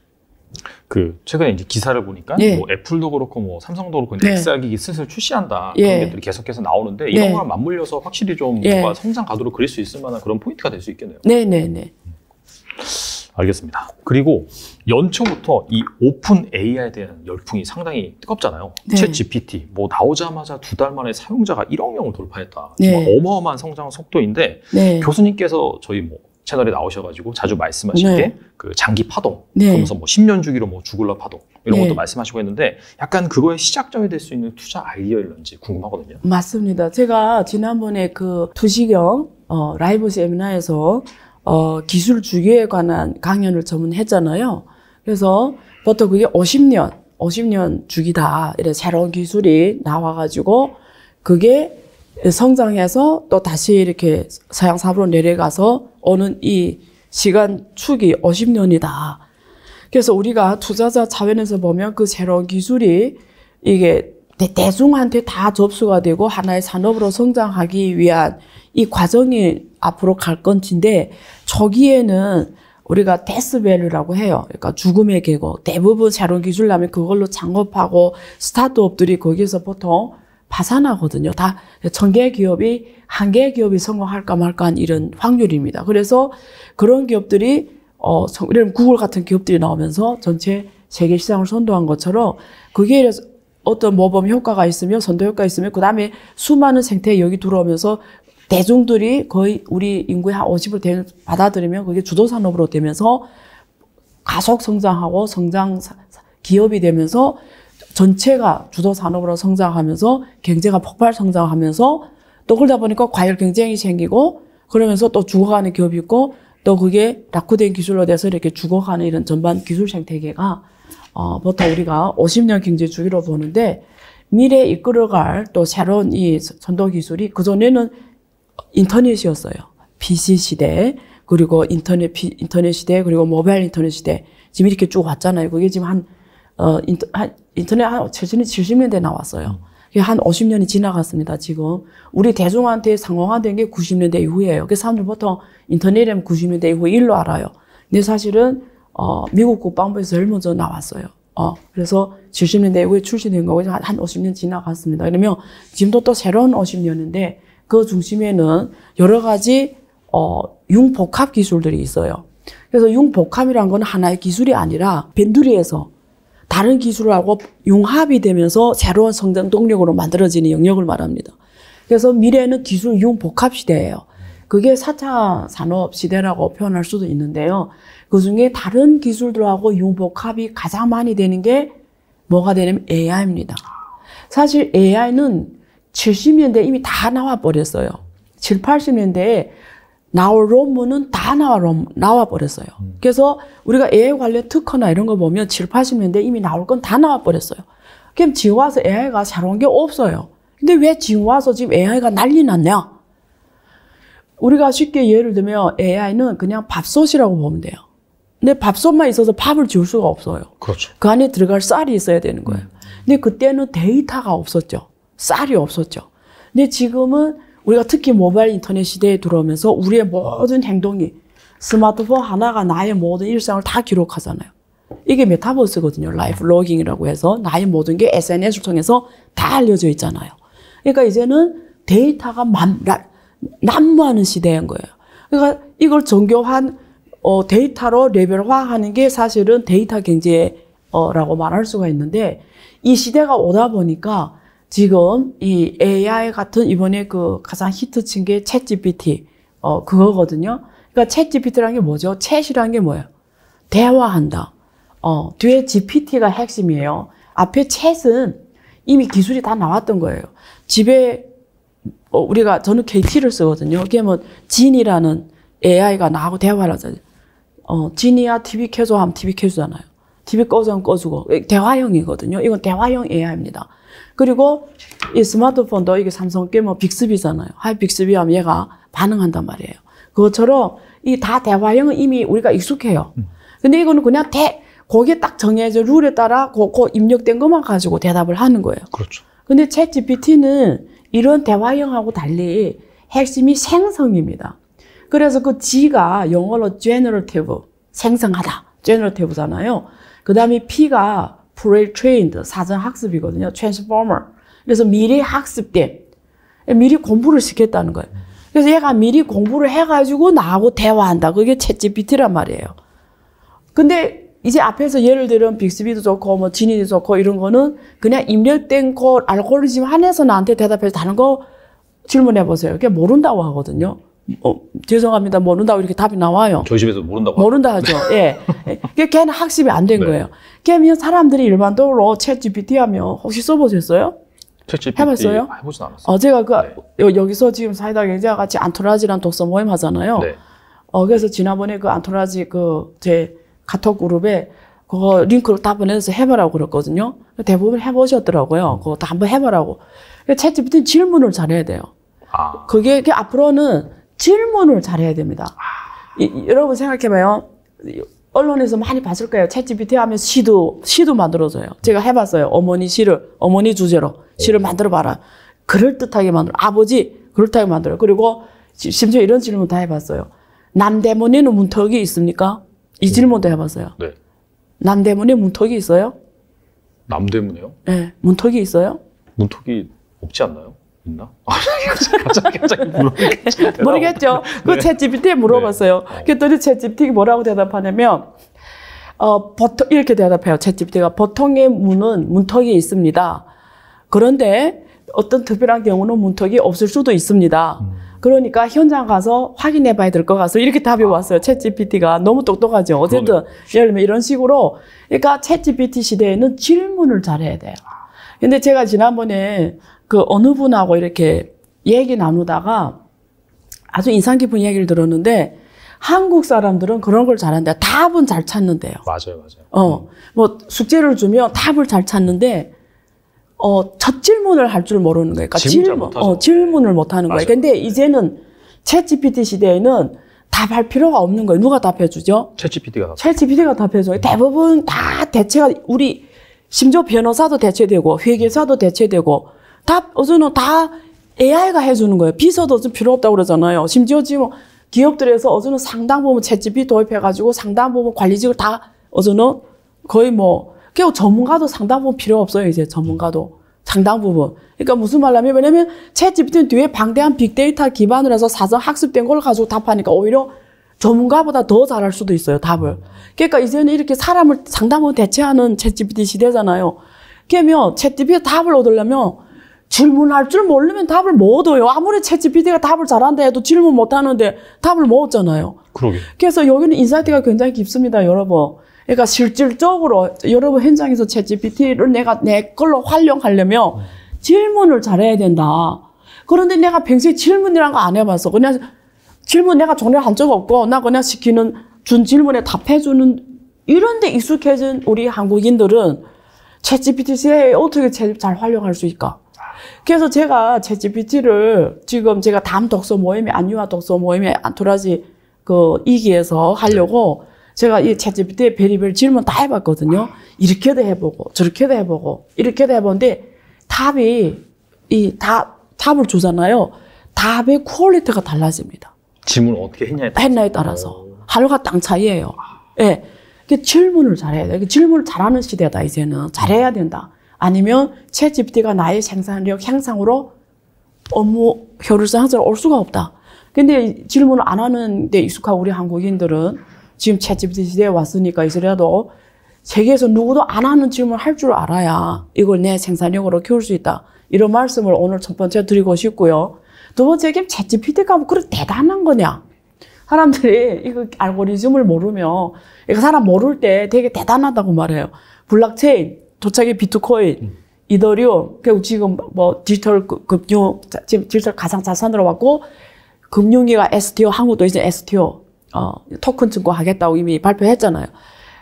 그 최근에 이제 기사를 보니까 예. 뭐 애플도 그렇고 뭐 삼성도 그렇고 네. XR 기기 슬슬 출시한다 예. 그런 것들이 계속해서 나오는데 이런 예. 거랑 맞물려서 확실히 좀 예. 뭔가 성장 가도로 그릴 수 있을 만한 그런 포인트가 될 수 있겠네요. 네, 네, 네. 음. 알겠습니다. 그리고 연초부터 이 오픈 AI에 대한 열풍이 상당히 뜨겁잖아요. 네. 챗 GPT 뭐 나오자마자 두 달 만에 사용자가 1억 명을 돌파했다. 네. 어마어마한 성장 속도인데 네. 교수님께서 저희 뭐 채널에 나오셔가지고 자주 말씀하실 네. 때그 장기 파동 네. 그러면서 뭐 10년 주기로 뭐 주글라 파동 이런 네. 것도 말씀하시고 했는데 약간 그거의 시작점이 될 수 있는 투자 아이디어일런지 궁금하거든요. 맞습니다. 제가 지난번에 그 두시경 어, 라이브 세미나에서 어, 기술 주기에 관한 강연을 전문했잖아요. 그래서 보통 그게 50년, 50년 주기다. 이래 새로운 기술이 나와가지고 그게 성장해서 또 다시 이렇게 서양 사업로 내려가서 오는 이 시간 축이 50년이다. 그래서 우리가 투자자 차원에서 보면 그 새로운 기술이 이게 대중한테 다 접수가 되고 하나의 산업으로 성장하기 위한 이 과정이 앞으로 갈 건지인데 저기에는 우리가 데스밸류라고 해요. 그러니까 죽음의 계곡 대부분 새로운 기술라면 그걸로 창업하고 스타트업들이 거기서 보통 파산하거든요. 다 천개 기업이 한 개의 기업이 성공할까 말까 한 이런 확률입니다. 그래서 그런 기업들이 어 이런 구글 같은 기업들이 나오면서 전체 세계 시장을 선도한 것처럼 그게 어떤 모범 효과가 있으며 선도 효과가 있으며 그 다음에 수많은 생태 여기 들어오면서 대중들이 거의 우리 인구의 한 50을 받아들이면 그게 주도 산업으로 되면서 가속 성장하고 성장 기업이 되면서 전체가 주도 산업으로 성장하면서 경제가 폭발 성장하면서 또 그러다 보니까 과열 경쟁이 생기고 그러면서 또 죽어가는 기업이 있고 또 그게 낙후된 기술로 돼서 이렇게 죽어가는 이런 전반 기술 생태계가 어, 보통 우리가 50년 경제 주기로 보는데 미래 에 이끌어갈 또 새로운 이 전도 기술이 그전에는 인터넷이었어요. BC 시대 그리고 인터넷 인터넷 시대 그리고 모바일 인터넷 시대 지금 이렇게 쭉 왔잖아요. 그게 지금 한 어, 인터, 한 인터넷 한 70년대 나왔어요. 음. 그게 한 50년이 지나갔습니다, 지금. 우리 대중한테 상황화된게 90년대 이후예요. 그 사람들 보통 인터넷이면 90년대 이후 일로 알아요. 근데 사실은, 어, 미국 국방부에서 제일 먼저 나왔어요. 어, 그래서 70년대 이후에 출시된 거고, 한 50년 지나갔습니다. 그러면 지금도 또 새로운 50년인데, 그 중심에는 여러 가지 어, 융복합 기술들이 있어요. 그래서 융복합이란 건 하나의 기술이 아니라 벤두리에서 다른 기술하고 융합이 되면서 새로운 성장 동력으로 만들어지는 영역을 말합니다. 그래서 미래는 기술 융복합 시대예요. 그게 4차 산업 시대라고 표현할 수도 있는데요. 그 중에 다른 기술들하고 융복합이 가장 많이 되는 게 뭐가 되냐면 AI입니다. 사실 AI는 70년대 이미 다 나와 버렸어요. 7, 80년대에 나올 논문은 다 나와, 나와 버렸어요. 음. 그래서 우리가 AI 관련 특허나 이런 거 보면 7, 80년대 이미 나올 건 다 나와 버렸어요. 그럼 지금 와서 AI가 새로운 게 없어요. 근데 왜 지금 와서 지금 AI가 난리 났냐? 우리가 쉽게 예를 들면 AI는 그냥 밥솥이라고 보면 돼요. 근데 밥솥만 있어서 밥을 지울 수가 없어요. 그렇죠. 그 안에 들어갈 쌀이 있어야 되는 거예요. 음. 근데 그때는 데이터가 없었죠. 쌀이 없었죠. 근데 지금은 우리가 특히 모바일 인터넷 시대에 들어오면서 우리의 모든 행동이 스마트폰 하나가 나의 모든 일상을 다 기록하잖아요. 이게 메타버스거든요. 라이프 로깅이라고 해서 나의 모든 게 SNS를 통해서 다 알려져 있잖아요. 그러니까 이제는 데이터가 만, 난무하는 시대인 거예요. 그러니까 이걸 정교한 어, 데이터로 레벨화하는 게 사실은 데이터 경제라고 말할 수가 있는데 이 시대가 오다 보니까 지금 이 AI 같은 이번에 그 가장 히트 친게챗 GPT 어 그거거든요. 그러니까 챗 GPT라는 게 뭐죠? 챗이라는 게 뭐예요? 대화한다. 어 뒤에 GPT가 핵심이에요. 앞에 챗은 이미 기술이 다 나왔던 거예요. 집에 어, 우리가 저는 KT를 쓰거든요. 그게 뭐 진이라는 AI가 나하고 대화를 하잖아요. 어, 진이야 TV 켜줘 하면 TV 켜주잖아요. TV 꺼주면 꺼주고 대화형이거든요. 이건 대화형 AI입니다. 그리고 이 스마트폰도 이게 삼성 게뭐 빅스비잖아요. 하이 빅스비 하면 얘가 반응한단 말이에요. 그것처럼 이 다 대화형은 이미 우리가 익숙해요. 음. 근데 이거는 그냥 대, 거기에 딱 정해져 룰에 따라 그, 그 입력된 것만 가지고 대답을 하는 거예요. 그렇죠. 근데 챗 GPT는 이런 대화형하고 달리 핵심이 생성입니다. 그래서 그 G가 영어로 generative, 생성하다, generative잖아요. 그 다음에 P가 프레일 트레인드 사전 학습이거든요. 트랜스포머. 그래서 미리 학습된 미리 공부를 시켰다는 거예요. 그래서 얘가 미리 공부를 해가지고 나하고 대화한다. 그게 챗GPT란 말이에요. 근데 이제 앞에서 예를 들면 빅스비도 좋고 뭐 지니도 좋고 이런 거는 그냥 입력된 거 알고리즘 안에서 나한테 대답해서 다른 거 질문해 보세요. 그게 모른다고 하거든요. 어, 죄송합니다. 모른다고 이렇게 답이 나와요. 저희 집에서 모른다고. 모른다 하죠. 예. 네. 걔는 학습이 안 된 거예요. 걔면 사람들이 일반적으로 챗 GPT 하면 혹시 써보셨어요? 챗 해봤어요? 해보진 않았어요. 어, 제가 그, 네. 여기서 지금 사이다 경제와 같이 안토라지란 독서 모임 하잖아요. 네. 어, 그래서 지난번에 그 안토라지 그제 카톡 그룹에 그거 링크로다 보내서 해보라고 그랬거든요. 대부분 해보셨더라고요. 음. 그거 다 한번 해보라고 그러니까 챗 GPT 질문을 잘해야 돼요. 아. 그게, 그게 앞으로는 질문을 잘해야 됩니다. 아. 이, 여러분 생각해봐요. 언론에서 많이 봤을 거예요. 챗GPT 하면 시도, 시도 만들어줘요. 제가 해봤어요. 어머니 시를, 어머니 주제로 시를 네. 만들어봐라. 그럴듯하게 만들어. 아버지, 그럴듯하게 만들어. 그리고 심지어 이런 질문 다 해봤어요. 남대문에는 문턱이 있습니까? 이 음. 질문도 해봤어요. 네. 남대문에 문턱이 있어요? 남대문에요? 네. 문턱이 있어요? 문턱이 없지 않나요? 있나? 갑자기 갑자기 모르겠죠. 모르겠죠. 그 네. 챗GPT에 물어봤어요. 네. 어. 그랬더니 챗GPT가 뭐라고 대답하냐면 어, 보통 이렇게 대답해요. 챗GPT가 보통의 문은 문턱이 있습니다. 그런데 어떤 특별한 경우는 문턱이 없을 수도 있습니다. 음. 그러니까 현장 가서 확인해 봐야 될 것 같아요. 이렇게 답이 아. 왔어요. 챗 GPT가. 너무 똑똑하죠. 어쨌든, 그러네. 예를 들면 이런 식으로. 그러니까 챗 GPT 시대에는 질문을 잘해야 돼요. 근데 제가 지난번에 그 어느 분하고 이렇게 얘기 나누다가 아주 인상 깊은 얘기를 들었는데 한국 사람들은 그런 걸잘한는데 답은 잘 찾는데요. 맞아요, 맞아요. 어, 음. 뭐 숙제를 주면 답을 잘 찾는데 어, 첫 질문을 할 줄 모르는 거예요. 그러니까 질문, 어, 질문을 못 하는 거예요. 근데 이제는 챗 GPT 시대에는 답할 필요가 없는 거예요. 누가 답해 주죠? 챗 GPT가 챗 GPT가 답해 줘요. 대부분 다 대체가 우리 심지어 변호사도 대체되고 회계사도 대체되고 다 어제는 다 AI가 해주는 거예요. 비서도 좀 필요 없다고 그러잖아요. 심지어 지금 기업들에서 어제는 상당 부분 채집이 도입해가지고 상당 부분 관리직을 다 어제는 거의 뭐, 그 전문가도 상당 부분 필요 없어요. 이제 전문가도. 상당 부분. 그러니까 무슨 말하면, 왜냐면 채집은 뒤에 방대한 빅데이터 기반으로 해서 사전 학습된 걸 가지고 답하니까 오히려 전문가보다 더 잘할 수도 있어요, 답을. 그러니까 이제는 이렇게 사람을 상담을 대체하는 채 g p t 시대잖아요. 그러면 채 g p t 답을 얻으려면 질문할 줄 모르면 답을 못 얻어요. 아무리 채찌피디가 답을 잘한다 해도 질문 못 하는데 답을 못 얻잖아요. 그러게. 그래서 여기는 인사이트가 굉장히 깊습니다, 여러분. 그러니까 실질적으로 여러분 현장에서 채찌피티를 내가 내 걸로 활용하려면 음. 질문을 잘해야 된다. 그런데 내가 평소에 질문이란 거 안 해봤어. 그냥 질문 내가 전혀 한 적 없고 나 그냥 시키는 준 질문에 답해주는 이런 데 익숙해진 우리 한국인들은 채찌피티 세 어떻게 잘 활용할 수 있을까? 그래서 제가 채찌피티를 지금 제가 다음 독서 모임에 안유아 독서 모임에 안토라지 그 이기에서 하려고 제가 이 채찌피티에 베리베 질문 다 해봤거든요. 이렇게도 해보고 저렇게도 해보고 이렇게도 해보는데 답이 이 답 답을 주잖아요. 답의 퀄리티가 달라집니다. 질문을 어떻게 했냐에 따라서. 했냐에 따라서. 하루가 땅차이에요 예. 네. 질문을 잘해야 돼. 그 질문을 잘하는 시대다, 이제는. 잘해야 된다. 아니면 채집 p t 가 나의 생산력 향상으로 업무 효율성 향상로올 수가 없다. 근데 질문을 안 하는 데 익숙한 우리 한국인들은 지금 챗 g p 시대에 왔으니까 이제라도 세계에서 누구도 안 하는 질문을 할 줄 알아야 이걸 내 생산력으로 키울 수 있다. 이런 말씀을 오늘 첫 번째 드리고 싶고요. 두 번째, 게챗 g p 가뭐 그렇게 대단한 거냐? 사람들이 이거 알고리즘을 모르면, 이거 사람 모를 때 되게 대단하다고 말해요. 블록체인, 도착의 비트코인, 이더리움, 결국 지금 뭐 디지털 금융, 지금 디지털 가상자산으로 왔고, 금융위가 STO, 한국도 이제 STO, 어, 토큰 증권하겠다고 이미 발표했잖아요.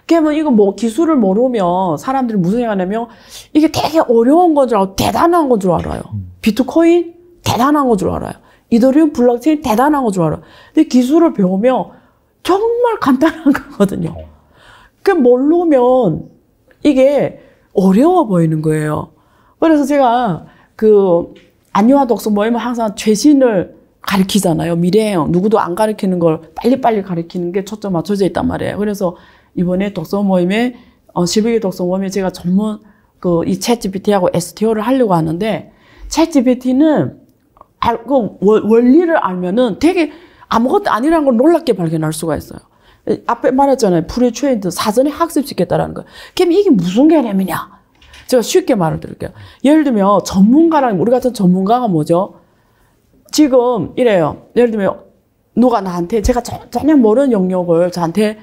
그러면 이거 뭐 기술을 모르면 사람들이 무슨 생각하냐면 이게 되게 어려운 건 줄 알고 대단한 건 줄 알아요. 비트코인 대단한 건 줄 알아요. 이더리움 블록체인 대단한 건 줄 알아요. 근데 기술을 배우면 정말 간단한 거거든요. 그 모르면 이게 어려워 보이는 거예요. 그래서 제가 그 안녕화 독서 모임 항상 최신을 가르키잖아요 미래형. 누구도 안 가르치는 걸 빨리빨리 가르치는 게 초점 맞춰져 있단 말이에요. 그래서 이번에 독서 모임에, 어, 12개 독서 모임에 제가 전문 그 이챗 GPT하고 STO를 하려고 하는데 챗 GPT는 알, 그 원리를 알면은 되게 아무것도 아니라는 걸 놀랍게 발견할 수가 있어요. 앞에 말했잖아요. 불의 초인도 사전에 학습시켰다라는 거. 그럼 이게 무슨 개념이냐? 제가 쉽게 말을 드릴게요. 예를 들면 전문가랑 우리 같은 전문가가 뭐죠? 지금 이래요. 예를 들면 누가 나한테 제가 전혀 모르는 영역을 저한테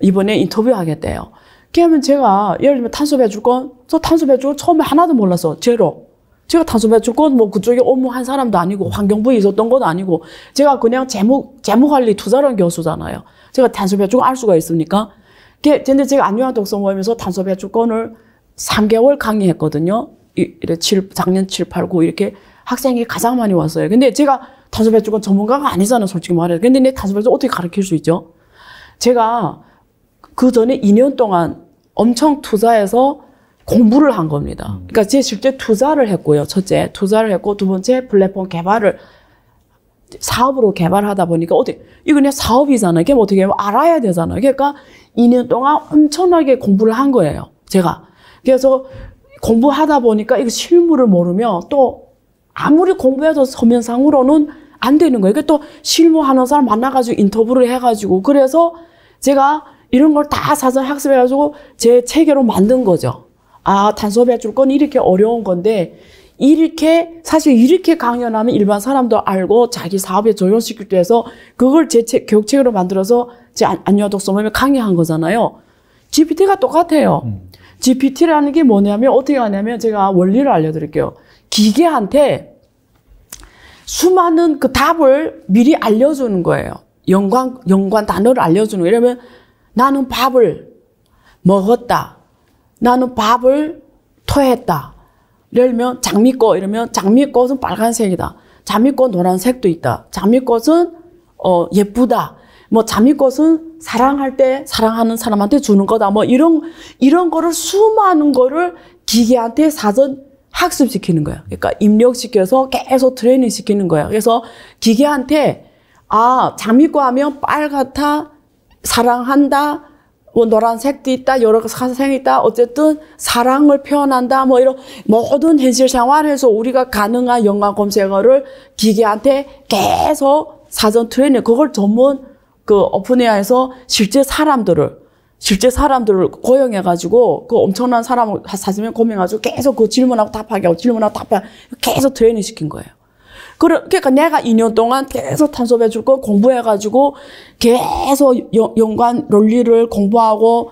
이번에 인터뷰하겠대요. 그러면 제가 예를 들면 탄소 배출권, 저 탄소 배출권 처음에 하나도 몰랐어. 제로. 제가 탄소 배출권 뭐 그쪽에 업무한 사람도 아니고 환경부에 있었던 것도 아니고 제가 그냥 재무 재무 관리 투자라는 교수잖아요. 제가 단소 배출 알 수가 있습니까? 그 근데 제가 안유한 독서 모임에서 단소 배출권을 3개월 강의했거든요. 7, 작년 7, 8, 9 이렇게 학생이 가장 많이 왔어요. 근데 제가 단소 배출권 전문가가 아니잖아요, 솔직히 말해서. 근데 내단소 배출 어떻게 가르칠 수 있죠? 제가 그 전에 2년 동안 엄청 투자해서 공부를 한 겁니다. 그러니까 제 실제 투자를 했고요. 첫째, 투자를 했고 두 번째 플랫폼 개발을 사업으로 개발하다 보니까 어떻게 이거 그냥 사업이잖아요. 그럼 어떻게 알아야 되잖아요. 그러니까 2년 동안 엄청나게 공부를 한 거예요. 제가. 그래서 공부하다 보니까 이거 실물을 모르면 또 아무리 공부해도 서면상으로는 안 되는 거예요. 그러니까 또 실무하는 사람 만나가지고 인터뷰를 해가지고 그래서 제가 이런 걸 다 사전 학습해가지고 제 체계로 만든 거죠. 아, 탄소 배출권 이렇게 어려운 건데 이렇게 사실 이렇게 강연하면 일반 사람도 알고 자기 사업에 적용시킬 때 해서 그걸 제 책, 교육책으로 만들어서 제 안녕화 독서모임에 강의한 거잖아요. GPT가 똑같아요. 음. GPT라는 게 뭐냐면 어떻게 하냐면 제가 원리를 알려드릴게요. 기계한테 수많은 그 답을 미리 알려주는 거예요. 연관, 연관 단어를 알려주는 거예요. 이러면 나는 밥을 먹었다. 나는 밥을 토했다. 예를 들면 장미꽃 이러면 장미꽃은 빨간색이다. 장미꽃 노란색도 있다. 장미꽃은 어 예쁘다. 뭐 장미꽃은 사랑할 때 사랑하는 사람한테 주는 거다. 뭐 이런 이런 거를 수많은 거를 기계한테 사전 학습시키는 거야. 그러니까 입력시켜서 계속 트레이닝 시키는 거야. 그래서 기계한테 아 장미꽃 하면 빨갛다, 사랑한다, 뭐 노란색도 있다, 여러 가지색이 있다, 어쨌든 사랑을 표현한다, 뭐 이런 모든 현실 생활에서 우리가 가능한 연관 검색어를 기계한테 계속 사전 트레이닝, 그걸 전문 그 오픈에어에서 실제 사람들을 실제 사람들을 고용해가지고 그 엄청난 사람을 사진을 고명가지고 계속 그 질문하고 답하게 하고 질문하고 답하게 계속 트레이닝 시킨 거예요. 그러니까 내가 2년 동안 계속 탄소배 줄거 공부해가지고 계속 여, 연관 논리를 공부하고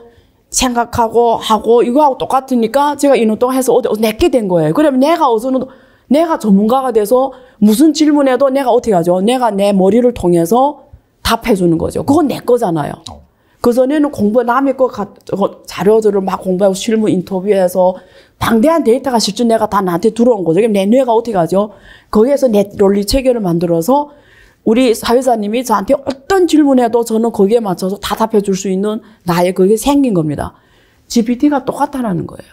생각하고 하고 이거하고 똑같으니까 제가 2년 동안 해서 어디 내게 된 거예요. 그러면 내가 어서는 내가 전문가가 돼서 무슨 질문해도 내가 어떻게 하죠? 내가 내 머리를 통해서 답해주는 거죠. 그건 내 거잖아요. 어. 그전에는 공부 남의 거 가, 어, 자료들을 막 공부하고 실무 인터뷰해서 방대한 데이터가 실제 내가 다 나한테 들어온 거죠. 내 뇌가 어떻게 가죠? 거기에서 내 논리 체계를 만들어서 우리 사회자님이 저한테 어떤 질문해도 저는 거기에 맞춰서 다답해줄 수 있는 나의 그게 생긴 겁니다. GPT가 똑같다라는 거예요.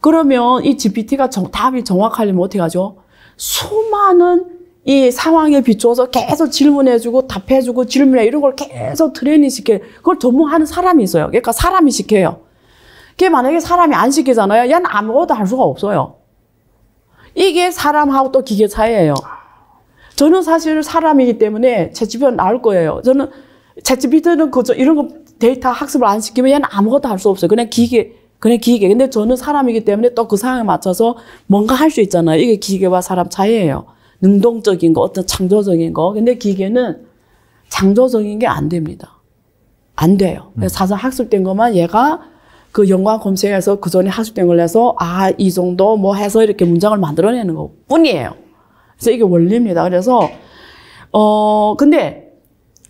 그러면 이 GPT가 정, 답이 정확하려면 어떻게 하죠? 수많은 이 상황에 비춰서 계속 질문해주고 답해주고 질문해 이런 걸 계속 트레이닝 시켜 그걸 전문하는 사람이 있어요. 그러니까 사람이 시켜요. 그게 만약에 사람이 안 시키잖아요. 얘는 아무것도 할 수가 없어요. 이게 사람하고 또 기계 차이예요. 저는 사실 사람이기 때문에 채집은 나올 거예요. 저는 채집비트는 그저 이런 거 데이터 학습을 안 시키면 얘는 아무것도 할 수 없어요. 그냥 기계, 그냥 기계. 근데 저는 사람이기 때문에 또 그 상황에 맞춰서 뭔가 할 수 있잖아요. 이게 기계와 사람 차이예요. 능동적인 거, 어떤 창조적인 거. 근데 기계는 창조적인 게 안 됩니다. 안 돼요. 음. 사상 학습된 것만 얘가 그 영광 검색에서 그 전에 학습된 걸 해서 아, 이 정도 뭐 해서 이렇게 문장을 만들어내는 것 뿐이에요. 그래서 이게 원리입니다. 그래서, 어, 근데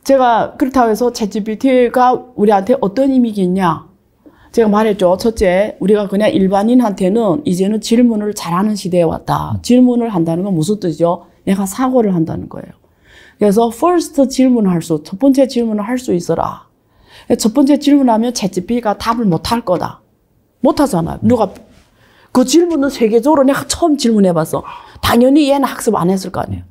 제가 그렇다고 해서 채찌 p t 가 우리한테 어떤 이미지 냐 제가 말했죠. 첫째, 우리가 그냥 일반인한테는 이제는 질문을 잘하는 시대에 왔다. 질문을 한다는 건 무슨 뜻이죠? 내가 사고를 한다는 거예요. 그래서 first 질문할 을 수, 첫 번째 질문을 할 수 있어라. 첫 번째 질문하면 채찌피가 답을 못 할 거다. 못 하잖아요. 누가 그 질문은 세계적으로 내가 처음 질문해봤어. 당연히 얘는 학습 안 했을 거 아니에요.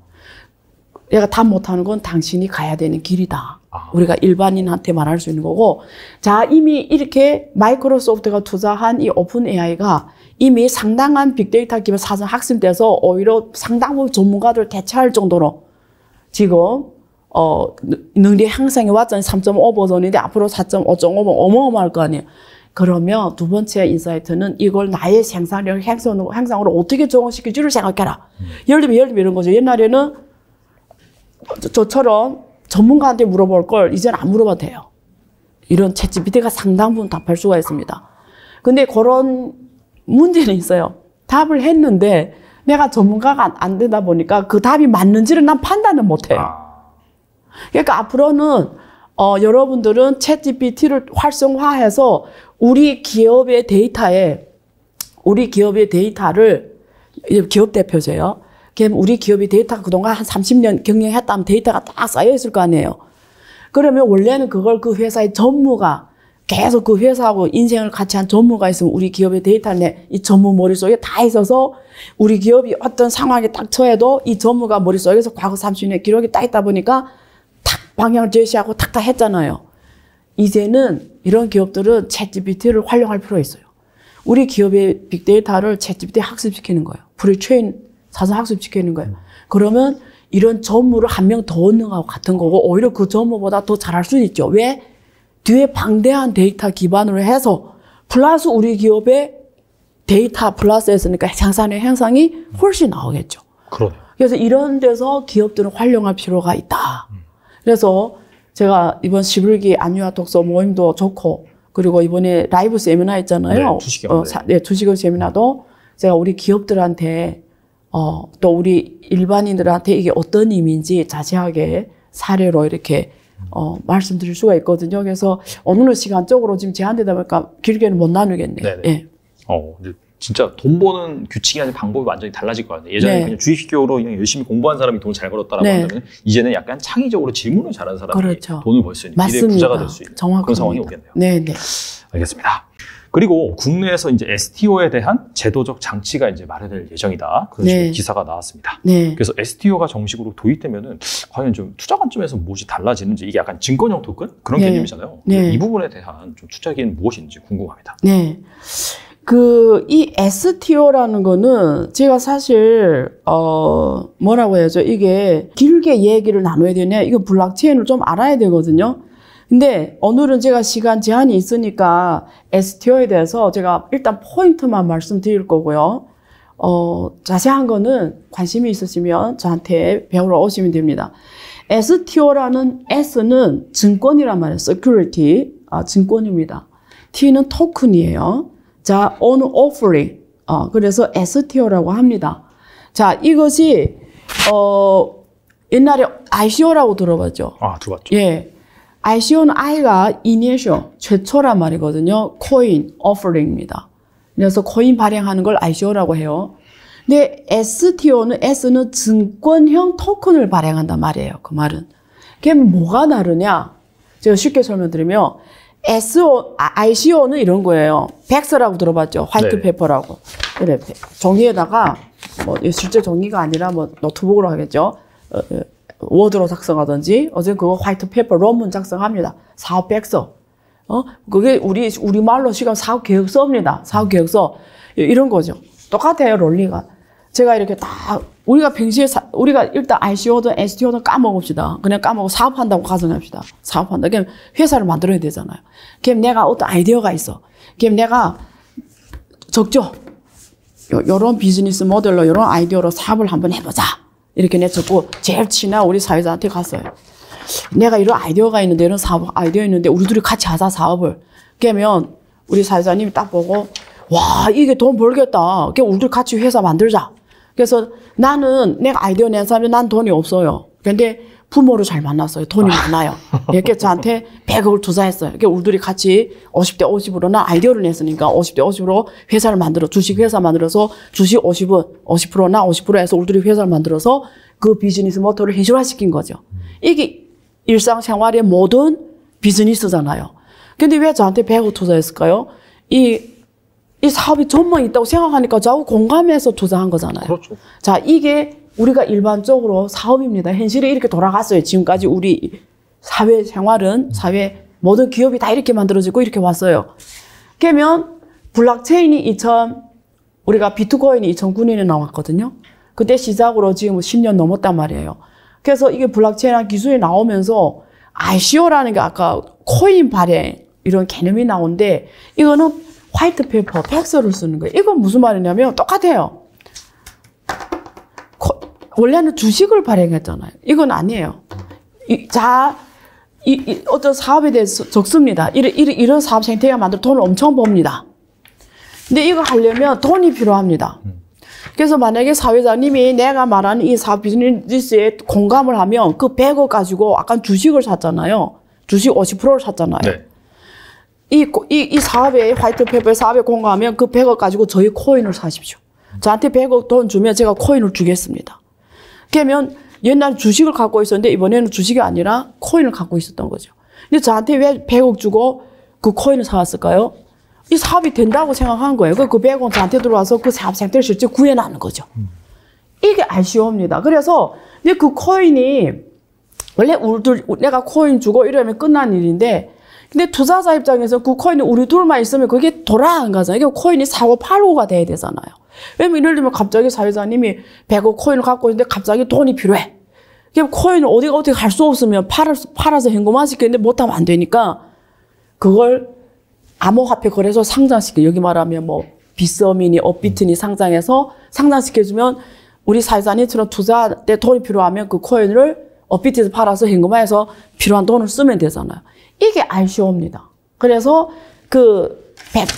얘가 답 못하는 건 당신이 가야 되는 길이다. 아. 우리가 일반인한테 말할 수 있는 거고 자 이미 이렇게 마이크로소프트가 투자한 이 오픈 AI가 이미 상당한 빅데이터 기반 사전 학습돼서 오히려 상당 부분 전문가들 대체할 정도로 지금 어 능력 향상이 왔잖아요. 3.5 버전인데 앞으로 4.5.5면 뭐 어마어마할 거 아니에요. 그러면 두 번째 인사이트는 이걸 나의 생산력 향상으로, 향상으로 어떻게 적응시킬지를 생각해라. 음. 예를 들면 예를 들면 이런 거죠. 옛날에는 저처럼 전문가한테 물어볼 걸 이젠 안 물어봐도 돼요. 이런 채찌비대가 상당 부분 답할 수가 있습니다. 근데 그런 문제는 있어요. 답을 했는데 내가 전문가가 안 되다 보니까 그 답이 맞는지를 난 판단을 못 해요. 아. 그러니까 앞으로는 어, 여러분들은 챗GPT를 활성화해서 우리 기업의 데이터에 우리 기업의 데이터를 기업 대표제요. 우리 기업이 데이터가 그동안 한 30년 경영했다면 데이터가 딱 쌓여 있을 거 아니에요. 그러면 원래는 그걸 그 회사의 전무가 계속 그 회사하고 인생을 같이 한 전무가 있으면 우리 기업의 데이터는 이 전무 머릿속에 다 있어서 우리 기업이 어떤 상황에 딱 처해도 이 전무가 머릿속에서 과거 30년 기록이 딱 있다 보니까 탁 방향을 제시하고 탁탁 했잖아요. 이제는 이런 기업들은 챗GPT를 활용할 필요가 있어요. 우리 기업의 빅데이터를 챗GPT 학습시키는 거예요. 불을 트레인, 사상학습 시키는 거예요. 음. 그러면 이런 전무를 한 명 더 얻는 거하고 같은 거고 오히려 그 전무보다 더 잘할 수 있죠. 왜? 뒤에 방대한 데이터 기반으로 해서 플러스 우리 기업의 데이터 플러스했으니까 생산의 향상이 훨씬 나오겠죠. 그러 그래서 이런 데서 기업들은 활용할 필요가 있다. 음. 그래서 제가 이번 11기 안유아 독서 모임도 좋고 그리고 이번에 라이브 세미나 했잖아요 네, 주식 어, 네, 주식업 세미나도 제가 우리 기업들한테 어, 또 우리 일반인들한테 이게 어떤 의미인지 자세하게 사례로 이렇게 어, 말씀드릴 수가 있거든요. 그래서 어느 시간 쪽으로 지금 제한되다 보니까 길게는 못 나누겠네요. 네 어, 진짜 돈 버는 규칙이 아닌 방법이 완전히 달라질 것 같아요. 예전에 네. 그냥 주식교로 그냥 열심히 공부한 사람이 돈을 잘 벌었다라고 네. 한다면 이제는 약간 창의적으로 질문을 잘하는 사람이 그렇죠. 돈을 벌 수 있는 미래 부자가 될 수 있는 그런 상황이 오겠네요. 네, 네. 알겠습니다. 그리고 국내에서 이제 STO에 대한 제도적 장치가 이제 마련될 예정이다. 그런 네. 기사가 나왔습니다. 네. 그래서 STO가 정식으로 도입되면은 과연 좀 투자 관점에서 무엇이 달라지는지 이게 약간 증권형 토큰 그런 네. 개념이잖아요. 네. 이 부분에 대한 좀 투자기는 무엇인지 궁금합니다. 네. 그, 이 STO라는 거는 제가 사실, 어, 뭐라고 해야죠. 이게 길게 얘기를 나눠야 되냐 이거 블록체인을 좀 알아야 되거든요. 근데 오늘은 제가 시간 제한이 있으니까 STO에 대해서 제가 일단 포인트만 말씀드릴 거고요. 어, 자세한 거는 관심이 있으시면 저한테 배우러 오시면 됩니다. STO라는 S는 증권이란 말이에요. security. 아, 증권입니다. T는 토큰이에요. 자, on offering. 어, 그래서 STO라고 합니다. 자, 이것이, 어, 옛날에 ICO라고 들어봤죠? 아, 들어봤죠. 예. ICO는 I가 initial, 최초란 말이거든요. coin, offering입니다. 그래서 코인 발행하는 걸 ICO라고 해요. 근데 STO는 S는 증권형 토큰을 발행한단 말이에요. 그 말은. 그게 뭐가 다르냐? 제가 쉽게 설명드리면 SO, 아, ICO는 이런 거예요. 백서라고 들어봤죠. 화이트 네. 페퍼라고. 이렇게 종이에다가 뭐 실제 종이가 아니라 뭐 노트북으로 하겠죠. 어, 어, 워드로 작성하든지 어제 그거 화이트 페이퍼 론문 작성합니다. 사업 백서. 어? 그게 우리 우리 말로 지금 사업 계획서입니다. 사업 계획서 이런 거죠. 똑같아요, 롤리가. 제가 이렇게 다 우리가 평시에 사, 우리가 일단 ICO든 STO든 까먹읍시다. 그냥 까먹고 사업한다고 가정합시다. 사업한다. 그럼 회사를 만들어야 되잖아요. 그럼 내가 어떤 아이디어가 있어. 그럼 내가 적죠. 요런 비즈니스 모델로 요런 아이디어로 사업을 한번 해보자. 이렇게 내쳤고 제일 친한 우리 사회자한테 갔어요. 내가 이런 아이디어가 있는데 이런 사업 아이디어 있는데 우리 둘이 같이 하자 사업을. 그러면 우리 사회자님이 딱 보고 와 이게 돈 벌겠다. 그러 우리 둘 같이 회사 만들자. 그래서 나는 내가 아이디어 낸 사람이 난 돈이 없어요. 근데 부모를 잘 만났어요. 돈이 아. 많아요. 이렇게 저한테 100억을 투자했어요. 이렇게 우리들이 같이 50대 50으로는 아이디어를 냈으니까 50대 50으로 회사를 만들어, 주식회사 만들어서 주식 50은, 50%나 50% 해서 우리들이 회사를 만들어서 그 비즈니스 모터를 현실화 시킨 거죠. 이게 일상생활의 모든 비즈니스잖아요. 근데 왜 저한테 100억 투자했을까요? 이, 이 사업이 전망이 있다고 생각하니까 저하고 공감해서 투자한 거잖아요. 그렇죠. 자, 이게 우리가 일반적으로 사업입니다. 현실이 이렇게 돌아갔어요. 지금까지 우리 사회 생활은 사회 모든 기업이 다 이렇게 만들어지고 이렇게 왔어요. 그러면 블록체인이 2000 우리가 비트코인이 2009년에 나왔거든요. 그때 시작으로 지금 10년 넘었단 말이에요. 그래서 이게 블록체인 기술이 나오면서 ICO라는 게 아까 코인 발행 이런 개념이 나온데 이거는 화이트 페이퍼 팩서를 쓰는 거예요. 이건 무슨 말이냐면 똑같아요. 원래는 주식을 발행했잖아요. 이건 아니에요. 이, 자, 이, 이, 어떤 사업에 대해서 적습니다. 이런, 이런, 이런 사업 생태가 계 만들어 돈을 엄청 봅니다 근데 이거 하려면 돈이 필요합니다. 그래서 만약에 사회자님이 내가 말하는 이 사업 비즈니스에 공감을 하면 그 100억 가지고 약간 주식을 샀잖아요. 주식 50%를 샀잖아요. 네. 이, 이, 이 사업에, 화이트페퍼 사업에 공감하면 그 100억 가지고 저희 코인을 사십시오. 저한테 100억 돈 주면 제가 코인을 주겠습니다. 그러면 옛날 주식을 갖고 있었는데 이번에는 주식이 아니라 코인을 갖고 있었던 거죠. 근데 저한테 왜 100억 주고 그 코인을 사왔을까요? 이 사업이 된다고 생각한 거예요. 그 100원 그 저한테 들어와서 그 사업 생태를 실제 구해나는 거죠. 이게 아쉬웁니다. 그래서 근그 코인이 원래 우리 둘, 내가 코인 주고 이러면 끝난 일인데 근데 투자자 입장에서 그 코인이 우리 둘만 있으면 그게 돌아 안거잖아요 이게 코인이 사고 팔고가 돼야 되잖아요. 왜냐면 예를 들면 갑자기 사회자님이 100억 코인을 갖고 있는데 갑자기 돈이 필요해. 그럼 코인을 어디가 어떻게 갈 수 없으면 팔아서, 팔아서 현금화시키는데 못하면 안 되니까 그걸 암호화폐 거래소 상장시켜. 여기 말하면 뭐 비서민이, 업비트니 상장해서 상장시켜주면 우리 사회자님처럼 투자 때 돈이 필요하면 그 코인을 업비트에서 팔아서 현금화해서 필요한 돈을 쓰면 되잖아요. 이게 ICO입니다. 그래서 그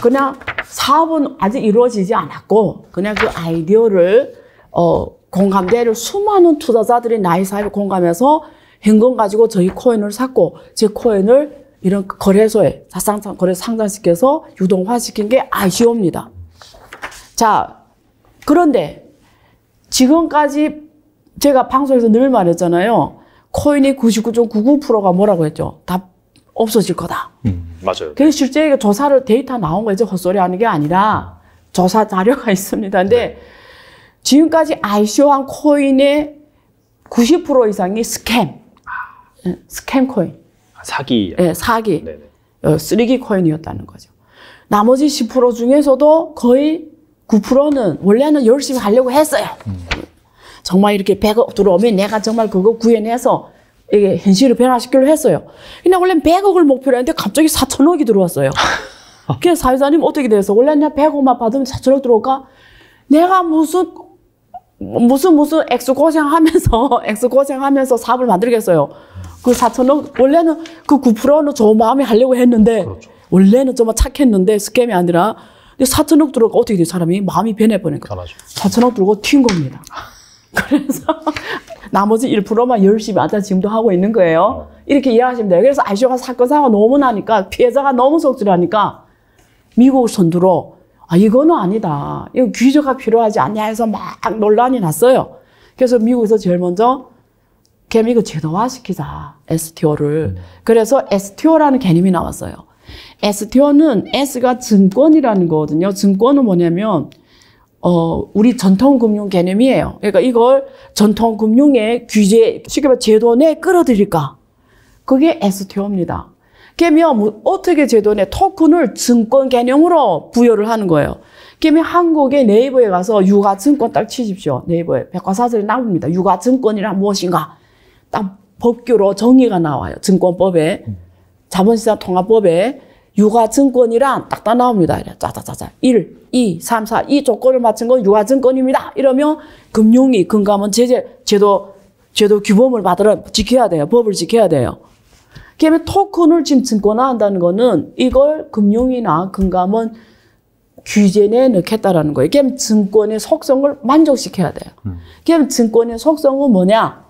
그냥 사업은 아직 이루어지지 않았고 그냥 그 아이디어를 어 공감대를 수많은 투자자들이 나의 사이를 공감해서 현금 가지고 저희 코인을 샀고 제 코인을 이런 거래소에 자산상 거래 상장시켜서 유동화시킨 게 아쉬웁니다. 자 그런데 지금까지 제가 방송에서 늘 말했잖아요. 코인이 99.99%가 뭐라고 했죠? 다 없어질 거다. 음, 맞아요. 그래서 실제 조사를 데이터 나온 거 이제 헛소리 하는 게 아니라 음. 조사 자료가 있습니다. 근데 네. 지금까지 ICO한 코인의 90% 이상이 스캠. 예, 스캠 코인. 아, 사기. 네, 사기. 네네. 어, 쓰레기 코인이었다는 거죠. 나머지 10% 중에서도 거의 9%는 원래는 열심히 하려고 했어요. 음. 정말 이렇게 100억 들어오면 내가 정말 그거 구현해서 이게 현실을 변화시키려 했어요. 근데 원래 100억을 목표로 했는데 갑자기 4천억이 들어왔어요. 그래서 사회자님 어떻게 돼서 원래는 100억만 받으면 4천억 들어올까? 내가 무슨 무슨 무슨 엑 고생하면서 엑 고생하면서 사업을 만들겠어요. 그 4천억 원래는 그 9%는 좋은 마음에 하려고 했는데 그렇죠. 원래는 정말 착했는데 스캠이 아니라 4천억 들어가 어떻게 돼 사람이 마음이 변해버린 거요 4천억 들어가 튄 겁니다. 그래서 나머지 1%만 열심히 하자 지금도 하고 있는 거예요. 이렇게 이해하시면 돼요. 그래서 아시오가 사건 사고 너무 나니까 피해자가 너무 속절하니까 미국 선두로 아 이거는 아니다. 이거 귀조가 필요하지 않냐 해서 막 논란이 났어요. 그래서 미국에서 제일 먼저 개미그 제도화시키자 STO를. 그래서 STO라는 개념이 나왔어요. STO는 S가 증권이라는 거거든요. 증권은 뭐냐면 어, 우리 전통금융 개념이에요. 그러니까 이걸 전통금융의 규제, 쉽게 말해 제도 내에 끌어들일까? 그게 에스테오입니다. 그러면 뭐 어떻게 제도 내 토큰을 증권 개념으로 부여를 하는 거예요. 그러면 한국의 네이버에 가서 유가증권 딱 치십시오. 네이버에 백과사전이 나옵니다. 유가증권이란 무엇인가? 딱 법규로 정의가 나와요. 증권법에. 자본시장 통합법에 유가증권이란 딱딱 나옵니다. 짜자자자. 1. 2, 3, 4, 이 조건을 맞춘 건유아증권입니다 이러면 금융위, 금감원 제재, 제도, 제도 규범을 받으라, 지켜야 돼요. 법을 지켜야 돼요. 그다음 토큰을 지금 증권화한다는 거는 이걸 금융이나 금감원 규제에 넣겠다라는 거예요. 그럼 증권의 속성을 만족시켜야 돼요. 음. 그럼 증권의 속성은 뭐냐?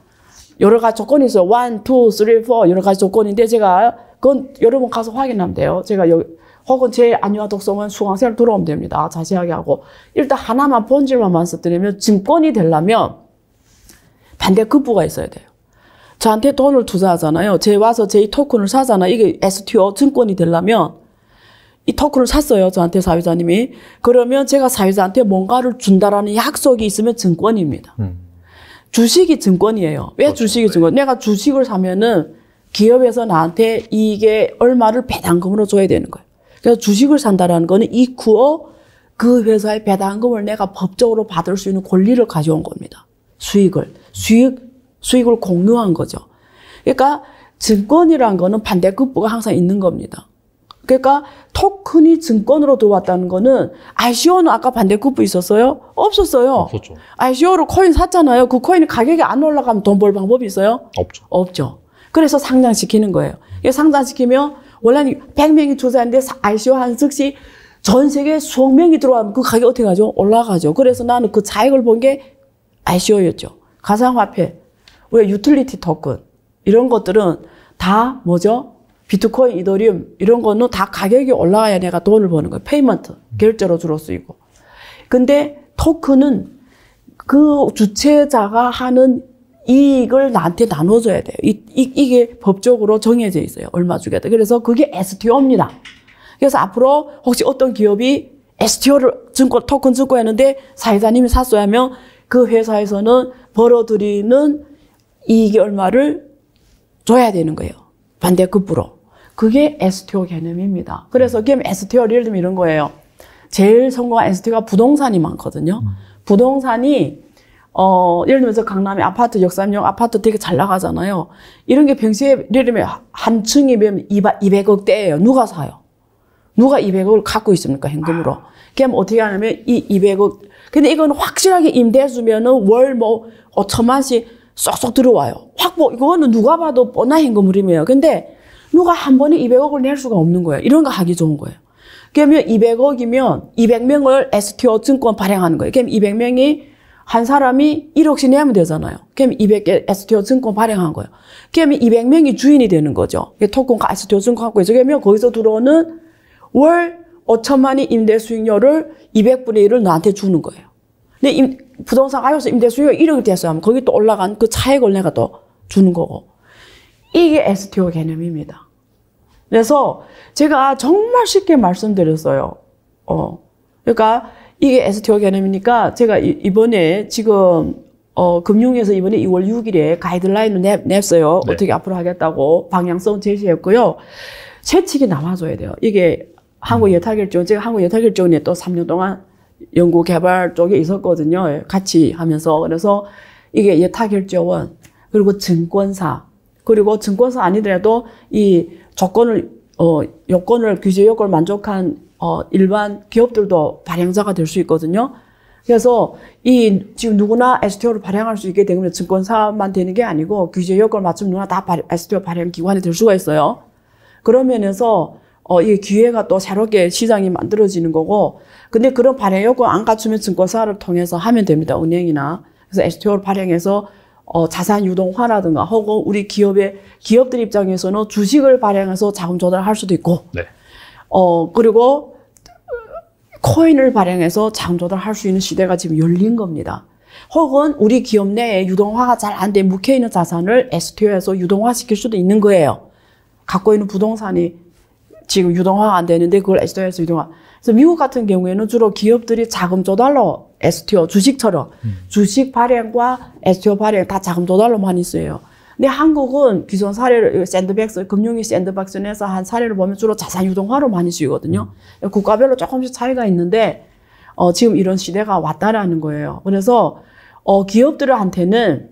여러 가지 조건이 있어요. 1, 2, 3, 4 여러 가지 조건인데 제가 그건 여러분 가서 확인하면 돼요. 제가 여기 혹은 제 안유화 독성은 수강생을들어오면 됩니다. 아, 자세하게 하고. 일단 하나만 본질만 만습드리면 증권이 되려면 반대 급부가 있어야 돼요. 저한테 돈을 투자하잖아요. 제 와서 제이 토큰을 사잖아. 이게 STO 증권이 되려면 이 토큰을 샀어요. 저한테 사회자님이. 그러면 제가 사회자한테 뭔가를 준다라는 약속이 있으면 증권입니다. 음. 주식이 증권이에요. 왜 그렇죠. 주식이 네. 증권? 내가 주식을 사면은 기업에서 나한테 이게 얼마를 배당금으로 줘야 되는 거예요. 그래서 주식을 산다라는 거는 이쿠어 그 회사의 배당금을 내가 법적으로 받을 수 있는 권리를 가져온 겁니다. 수익을. 수익, 수익을 공유한 거죠. 그러니까 증권이란 거는 반대급부가 항상 있는 겁니다. 그러니까 토큰이 증권으로 들어왔다는 거는 ICO는 아까 반대급부 있었어요? 없었어요. 없었죠. ICO로 코인 샀잖아요. 그 코인이 가격이 안 올라가면 돈 벌 방법이 있어요? 없죠. 없죠. 그래서 상장시키는 거예요. 상장시키면 원래 100명이 조사했는데 아쉬워한 즉시 전 세계 수억 명이 들어가면 그 가격 어떻게 가죠? 올라가죠. 그래서 나는 그 자액을 본 게아쉬워였죠 가상화폐, 왜 유틸리티 토큰, 이런 것들은 다 뭐죠? 비트코인, 이더리움, 이런 거는 다 가격이 올라가야 내가 돈을 버는 거예요. 페이먼트, 결제로 주로 쓰이고. 근데 토큰은 그 주체자가 하는 이익을 나한테 나눠줘야 돼요. 이, 이게 법적으로 정해져 있어요. 얼마 주겠다. 그래서 그게 STO입니다. 그래서 앞으로 혹시 어떤 기업이 STO를 증권, 토큰 증권했는데 사회자님이 샀어야 하면 그 회사에서는 벌어들이는 이익이 얼마를 줘야 되는 거예요. 반대급부로. 그게 STO 개념입니다. 그래서 음. 그게 STO 예를 들면 이런 거예요. 제일 성공한 STO가 부동산이 많거든요. 음. 부동산이 어, 예를 들면서 강남에 아파트, 역삼역 아파트 되게 잘 나가잖아요. 이런 게 평소에, 예를 들면 한 층이면 200억대예요. 누가 사요? 누가 200억을 갖고 있습니까? 현금으로. 아. 그럼 어떻게 하냐면 이 200억, 근데 이건 확실하게 임대해주면은 월뭐 5천만씩 쏙쏙 들어와요. 확보, 뭐, 이거는 누가 봐도 뻔한 현금흐름이에요. 근데 누가 한 번에 200억을 낼 수가 없는 거예요. 이런 거 하기 좋은 거예요. 그러면 200억이면 200명을 STO 증권 발행하는 거예요. 그럼 200명이 한 사람이 1억씩 내면 되잖아요. 그럼 200개 STO 증권 발행한 거예요. 그러면 200명이 주인이 되는 거죠. 토큰 STO 증권 갖고 있어. 그러면 거기서 들어오는 월 5천만이 임대 수익료를 200분의 1을 너한테 주는 거예요. 근데 임, 부동산 가격에서 임대 수익료 1억이 됐어요. 하면 거기 또 올라간 그 차액을 내가 또 주는 거고. 이게 STO 개념입니다. 그래서 제가 정말 쉽게 말씀드렸어요. 어. 그러니까 이게 에스티오 개념이니까 제가 이번에 지금 어, 금융에서 이번에 2월 6일에 가이드라인을 내, 냈어요. 네. 어떻게 앞으로 하겠다고 방향성 제시했고요. 채찍이 남아줘야 돼요. 이게 한국 음. 여타결정 제가 한국 여타결정에또 3년 동안 연구 개발 쪽에 있었거든요. 예, 같이 하면서. 그래서 이게 여타결정원 그리고 증권사, 그리고 증권사 아니더라도 이 조건을, 어, 요건을, 규제 요건을 만족한 어, 일반 기업들도 발행자가 될 수 있거든요. 그래서 이 지금 누구나 STO를 발행할 수 있게 되면 증권사만 되는 게 아니고 규제 여건을 맞추면 누구나 다 발, STO 발행 기관이 될 수가 있어요. 그런 면에서 어, 이 기회가 또 새롭게 시장이 만들어지는 거고, 근데 그런 발행 여건 안 갖추면 증권사를 통해서 하면 됩니다. 은행이나. 그래서 STO를 발행해서 어, 자산 유동화라든가 혹은 우리 기업의 기업들 입장에서는 주식을 발행해서 자금 조달할 수도 있고 네. 어, 그리고 코인을 발행해서 창조를할수 있는 시대가 지금 열린 겁니다. 혹은 우리 기업 내에 유동화가 잘 안 돼 묵혀 있는 자산을 STO에서 유동화 시킬 수도 있는 거예요. 갖고 있는 부동산이 지금 유동화가 안 되는데 그걸 STO에서 유동화. 그래서 미국 같은 경우에는 주로 기업들이 자금 조달로 STO 주식처럼 음. 주식 발행과 STO 발행 다 자금 조달로많이 쓰여요. 근데 한국은 기존 사례를 샌드백스 금융위 샌드박스에서 한 사례를 보면 주로 자산 유동화로 많이 쓰이거든요. 음. 국가별로 조금씩 차이가 있는데 어, 지금 이런 시대가 왔다라는 거예요. 그래서 어, 기업들한테는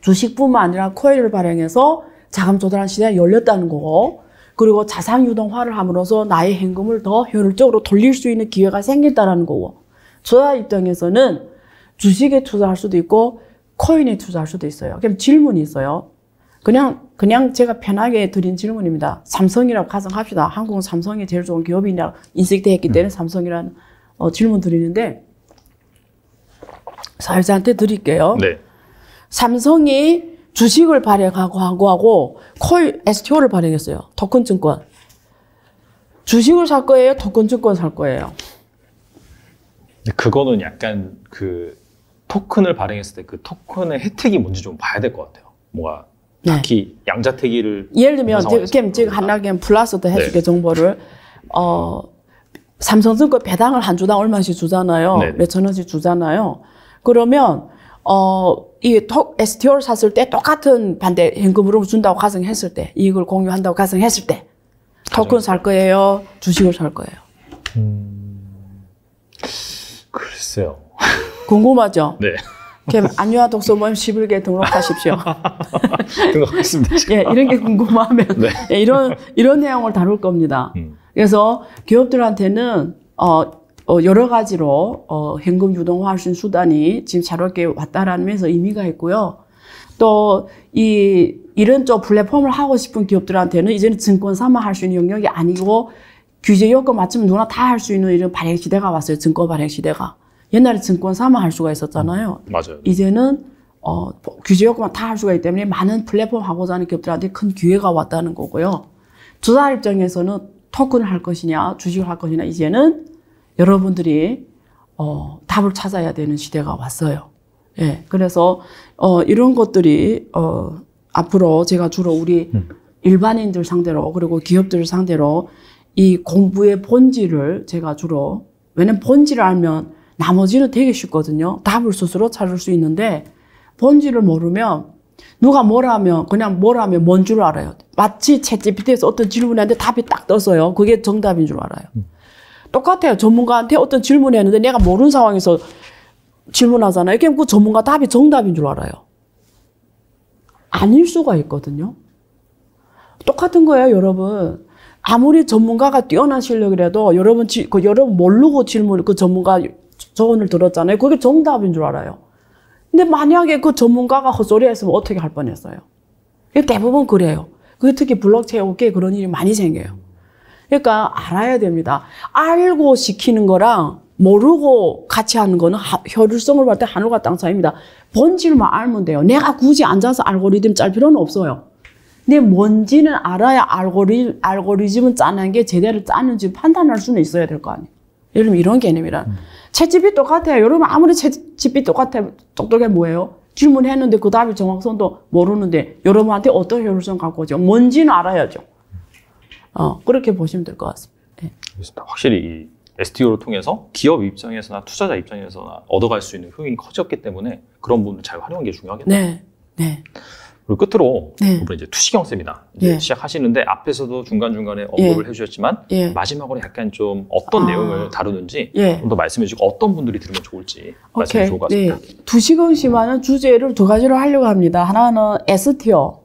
주식뿐만 아니라 코인을 발행해서 자금 조달한 시대가 열렸다는 거고 그리고 자산 유동화를 함으로써 나의 현금을 더 효율적으로 돌릴 수 있는 기회가 생긴다라는 거고 투자 입장에서는 주식에 투자할 수도 있고 코인에 투자할 수도 있어요. 그럼 질문이 있어요. 그냥 그냥 제가 편하게 드린 질문입니다. 삼성이라고 가정합시다. 한국은 삼성이 제일 좋은 기업이냐 인식돼 했기 음. 때문에 삼성이라는 어, 질문 드리는데 사회자한테 드릴게요. 네. 삼성이 주식을 발행하고 하고 하고 콜 STO를 발행했어요. 토큰 증권. 주식을 살 거예요? 토큰 증권 살 거예요? 그거는 약간 그 토큰을 발행했을 때 그 토큰의 혜택이 뭔지 좀 봐야 될 것 같아요. 뭐가 특히 네. 양자택일을 예를 들면 지금 지금 한나겐 플러스도 해줄게 네. 정보를 어 삼성증권 배당을 한 주당 얼마씩 주잖아요. 네. 네. 몇천 원씩 주잖아요. 그러면 어이 STO를 샀을 때 똑같은 반대 현금으로 준다고 가정했을 때 이익을 공유한다고 가정했을 때 토큰 살 거예요, 주식을 살 거예요. 음... 글쎄요. 궁금하죠? 네. 안유아 독서 모임 11개 등록하십시오. 등록하겠습니다. 예, 이런 게 궁금하면 네. 예, 이런 이런 내용을 다룰 겁니다. 음. 그래서 기업들한테는 어, 어, 여러 가지로 어, 현금 유동화할 수 있는 수단이 지금 자유롭게 왔다라면서 의미가 있고요. 또이 이런 쪽 플랫폼을 하고 싶은 기업들한테는 이제는 증권사만 할 수 있는 영역이 아니고 규제 요건 맞추면 누구나 다 할 수 있는 이런 발행 시대가 왔어요. 증권 발행 시대가. 옛날에 증권사만 할 수가 있었잖아요. 음, 맞아요. 이제는 어, 뭐 규제 요건만다 할 수가 있기 때문에 많은 플랫폼 하고자 하는 기업들한테 큰 기회가 왔다는 거고요. 투자 입장에서는 토큰을 할 것이냐, 주식을 할 것이냐, 이제는 여러분들이 어, 답을 찾아야 되는 시대가 왔어요. 예. 그래서 어, 이런 것들이 어, 앞으로 제가 주로 우리 음. 일반인들 상대로 그리고 기업들 상대로 이 공부의 본질을 제가 주로 왜냐면 본질을 알면 나머지는 되게 쉽거든요. 답을 스스로 찾을 수 있는데 본질을 모르면 누가 뭐라면 그냥 뭐라면 뭔 줄 알아요. 마치 채 g p t 에서 어떤 질문했는데 답이 딱 떴어요. 그게 정답인 줄 알아요. 음. 똑같아요. 전문가한테 어떤 질문했는데 내가 모르는 상황에서 질문하잖아요. 그럼 그 전문가 답이 정답인 줄 알아요. 아닐 수가 있거든요. 똑같은 거예요, 여러분. 아무리 전문가가 뛰어난 실력이라도 여러분 그 여러분 모르고 질문 그 전문가 조언을 들었잖아요. 그게 정답인 줄 알아요. 근데 만약에 그 전문가가 헛소리했으면 어떻게 할 뻔했어요. 대부분 그래요. 그게 특히 블록체인 업계 그런 일이 많이 생겨요. 그러니까 알아야 됩니다. 알고 시키는 거랑 모르고 같이 하는 거는 효율성을 볼 때 하늘과 땅 차이입니다. 본질만 알면 돼요. 내가 굳이 앉아서 알고리즘 짤 필요는 없어요. 근데 뭔지는 알아야 알고리, 알고리즘은 짜는 게 제대로 짜는지 판단할 수는 있어야 될 거 아니에요. 예를 들면 이런 개념이란. 음. 채집이 똑같아요. 여러분 아무리 채집이 똑같아 똑똑해 뭐예요? 질문했는데 그 답이 정확성도 모르는데 여러분한테 어떤 효율성 갖고 오죠? 뭔지는 알아야죠. 어, 그렇게 보시면 될 것 같습니다. 네. 확실히 STO를 통해서 기업 입장에서나 투자자 입장에서나 얻어갈 수 있는 효용이 커졌기 때문에 그런 부분을 잘 활용하는 게 중요하겠네요. 네. 네. 그리고 끝으로 네. 이번 이제 투시경 세미나 이제 예. 시작하시는데 앞에서도 중간 중간에 언급을 예. 해주셨지만 예. 마지막으로 약간 좀 어떤 아. 내용을 다루는지 예. 좀더 말씀해주고 어떤 분들이 들으면 좋을지 말씀해 주고 같습니다. 네. 시경 씨만은 주제를 두 가지로 하려고 합니다. 하나는 에스티어,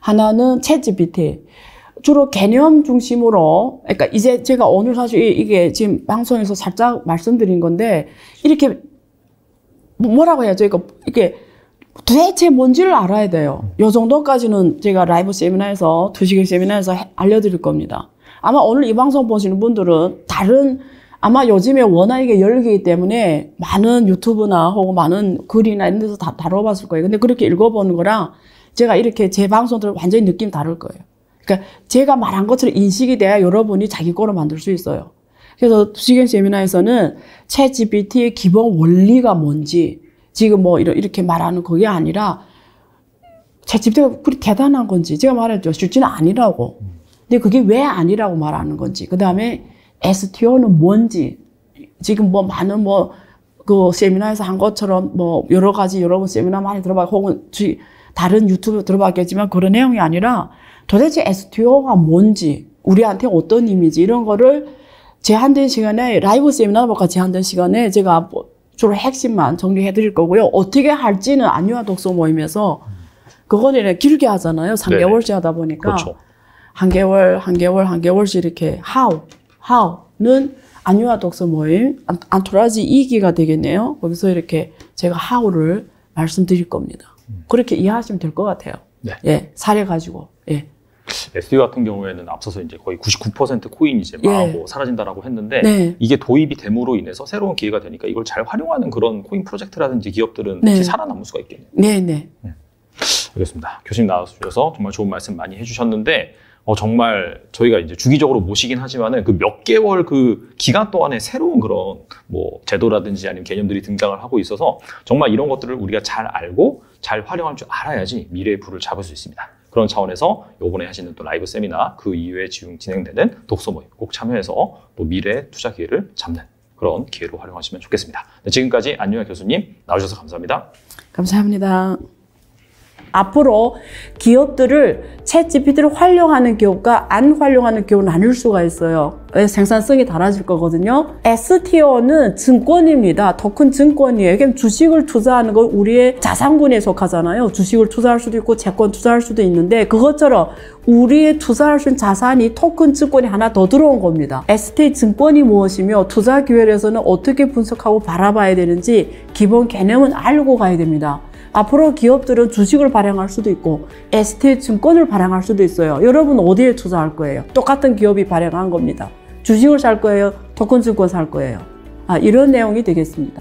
하나는 채지비티. 주로 개념 중심으로, 그러니까 이제 제가 오늘 사실 이게 지금 방송에서 살짝 말씀드린 건데 이렇게 뭐라고 해야죠? 그러니까 이게 도대체 뭔지를 알아야 돼요. 요 정도까지는 제가 라이브 세미나에서, 두시간 세미나에서 해, 알려드릴 겁니다. 아마 오늘 이 방송 보시는 분들은 다른, 아마 요즘에 워낙에 열리기 때문에 많은 유튜브나 혹은 많은 글이나 이런 데서 다 다뤄봤을 거예요. 근데 그렇게 읽어보는 거랑 제가 이렇게 제 방송들 완전히 느낌 다를 거예요. 그러니까 제가 말한 것처럼 인식이 돼야 여러분이 자기 거를 만들 수 있어요. 그래서 두시간 세미나에서는 채 GPT의 기본 원리가 뭔지, 지금 뭐 이렇게 말하는 그게 아니라 제 집대가 그리 대단한 건지 제가 말했죠. 실제는 아니라고. 근데 그게 왜 아니라고 말하는 건지. 그 다음에 STO는 뭔지. 지금 뭐 많은 뭐 그 세미나에서 한 것처럼 뭐 여러 가지 여러분 세미나 많이 들어봐 혹은 다른 유튜브 들어봤겠지만 그런 내용이 아니라 도대체 STO가 뭔지 우리한테 어떤 이미지 이런 거를 제한된 시간에 라이브 세미나 뭐가 제한된 시간에 제가 뭐 주로 핵심만 정리해 드릴 거고요. 어떻게 할지는 안유아 독서 모임에서 그거는 길게 하잖아요. 3개월씩 하다 보니까. 그렇죠. 한 개월, 한 개월, 한 개월씩 이렇게 how, h o 는 안유아 독서 모임 안, 토라지 2기가 되겠네요. 거기서 이렇게 제가 하우를 말씀드릴 겁니다. 음. 그렇게 이해하시면 될 것 같아요. 네. 예, 사례 가지고. 예. SU 같은 경우에는 앞서서 이제 거의 99% 코인이 제 망하고 예. 사라진다라고 했는데 네. 이게 도입이 됨으로 인해서 새로운 기회가 되니까 이걸 잘 활용하는 그런 코인 프로젝트라든지 기업들은 네. 살아남을 수가 있겠네요. 네, 네. 네. 알겠습니다. 교수님 나와주셔서 정말 좋은 말씀 많이 해주셨는데 어, 정말 저희가 이제 주기적으로 모시긴 하지만은 그 몇 개월 그 기간 동안에 새로운 그런 뭐 제도라든지 아니면 개념들이 등장을 하고 있어서 정말 이런 것들을 우리가 잘 알고 잘 활용할 줄 알아야지 미래의 불을 잡을 수 있습니다. 그런 차원에서 요번에 하시는 또 라이브 세미나 그 이후에 지웅 진행되는 독서 모임 꼭 참여해서 또 미래 투자 기회를 잡는 그런 기회로 활용하시면 좋겠습니다. 네, 지금까지 안유아 교수님 나오셔서 감사합니다. 감사합니다. 앞으로 기업들을 챗 GPT를 활용하는 기업과 안 활용하는 기업은 나눌 수가 있어요. 예, 생산성이 달라질 거거든요. s t o 는 증권입니다. 더큰 증권이에요. 그럼 주식을 투자하는 건 우리의 자산군에 속하잖아요. 주식을 투자할 수도 있고 채권 투자할 수도 있는데 그것처럼 우리의 투자할 수 있는 자산이 토큰 증권이 하나 더 들어온 겁니다. ST 증권이 무엇이며 투자 기회에서는 어떻게 분석하고 바라봐야 되는지 기본 개념은 알고 가야 됩니다. 앞으로 기업들은 주식을 발행할 수도 있고 에스테이 증권을 발행할 수도 있어요. 여러분 어디에 투자할 거예요? 똑같은 기업이 발행한 겁니다. 주식을 살 거예요? 토큰 증권 살 거예요? 아, 이런 내용이 되겠습니다.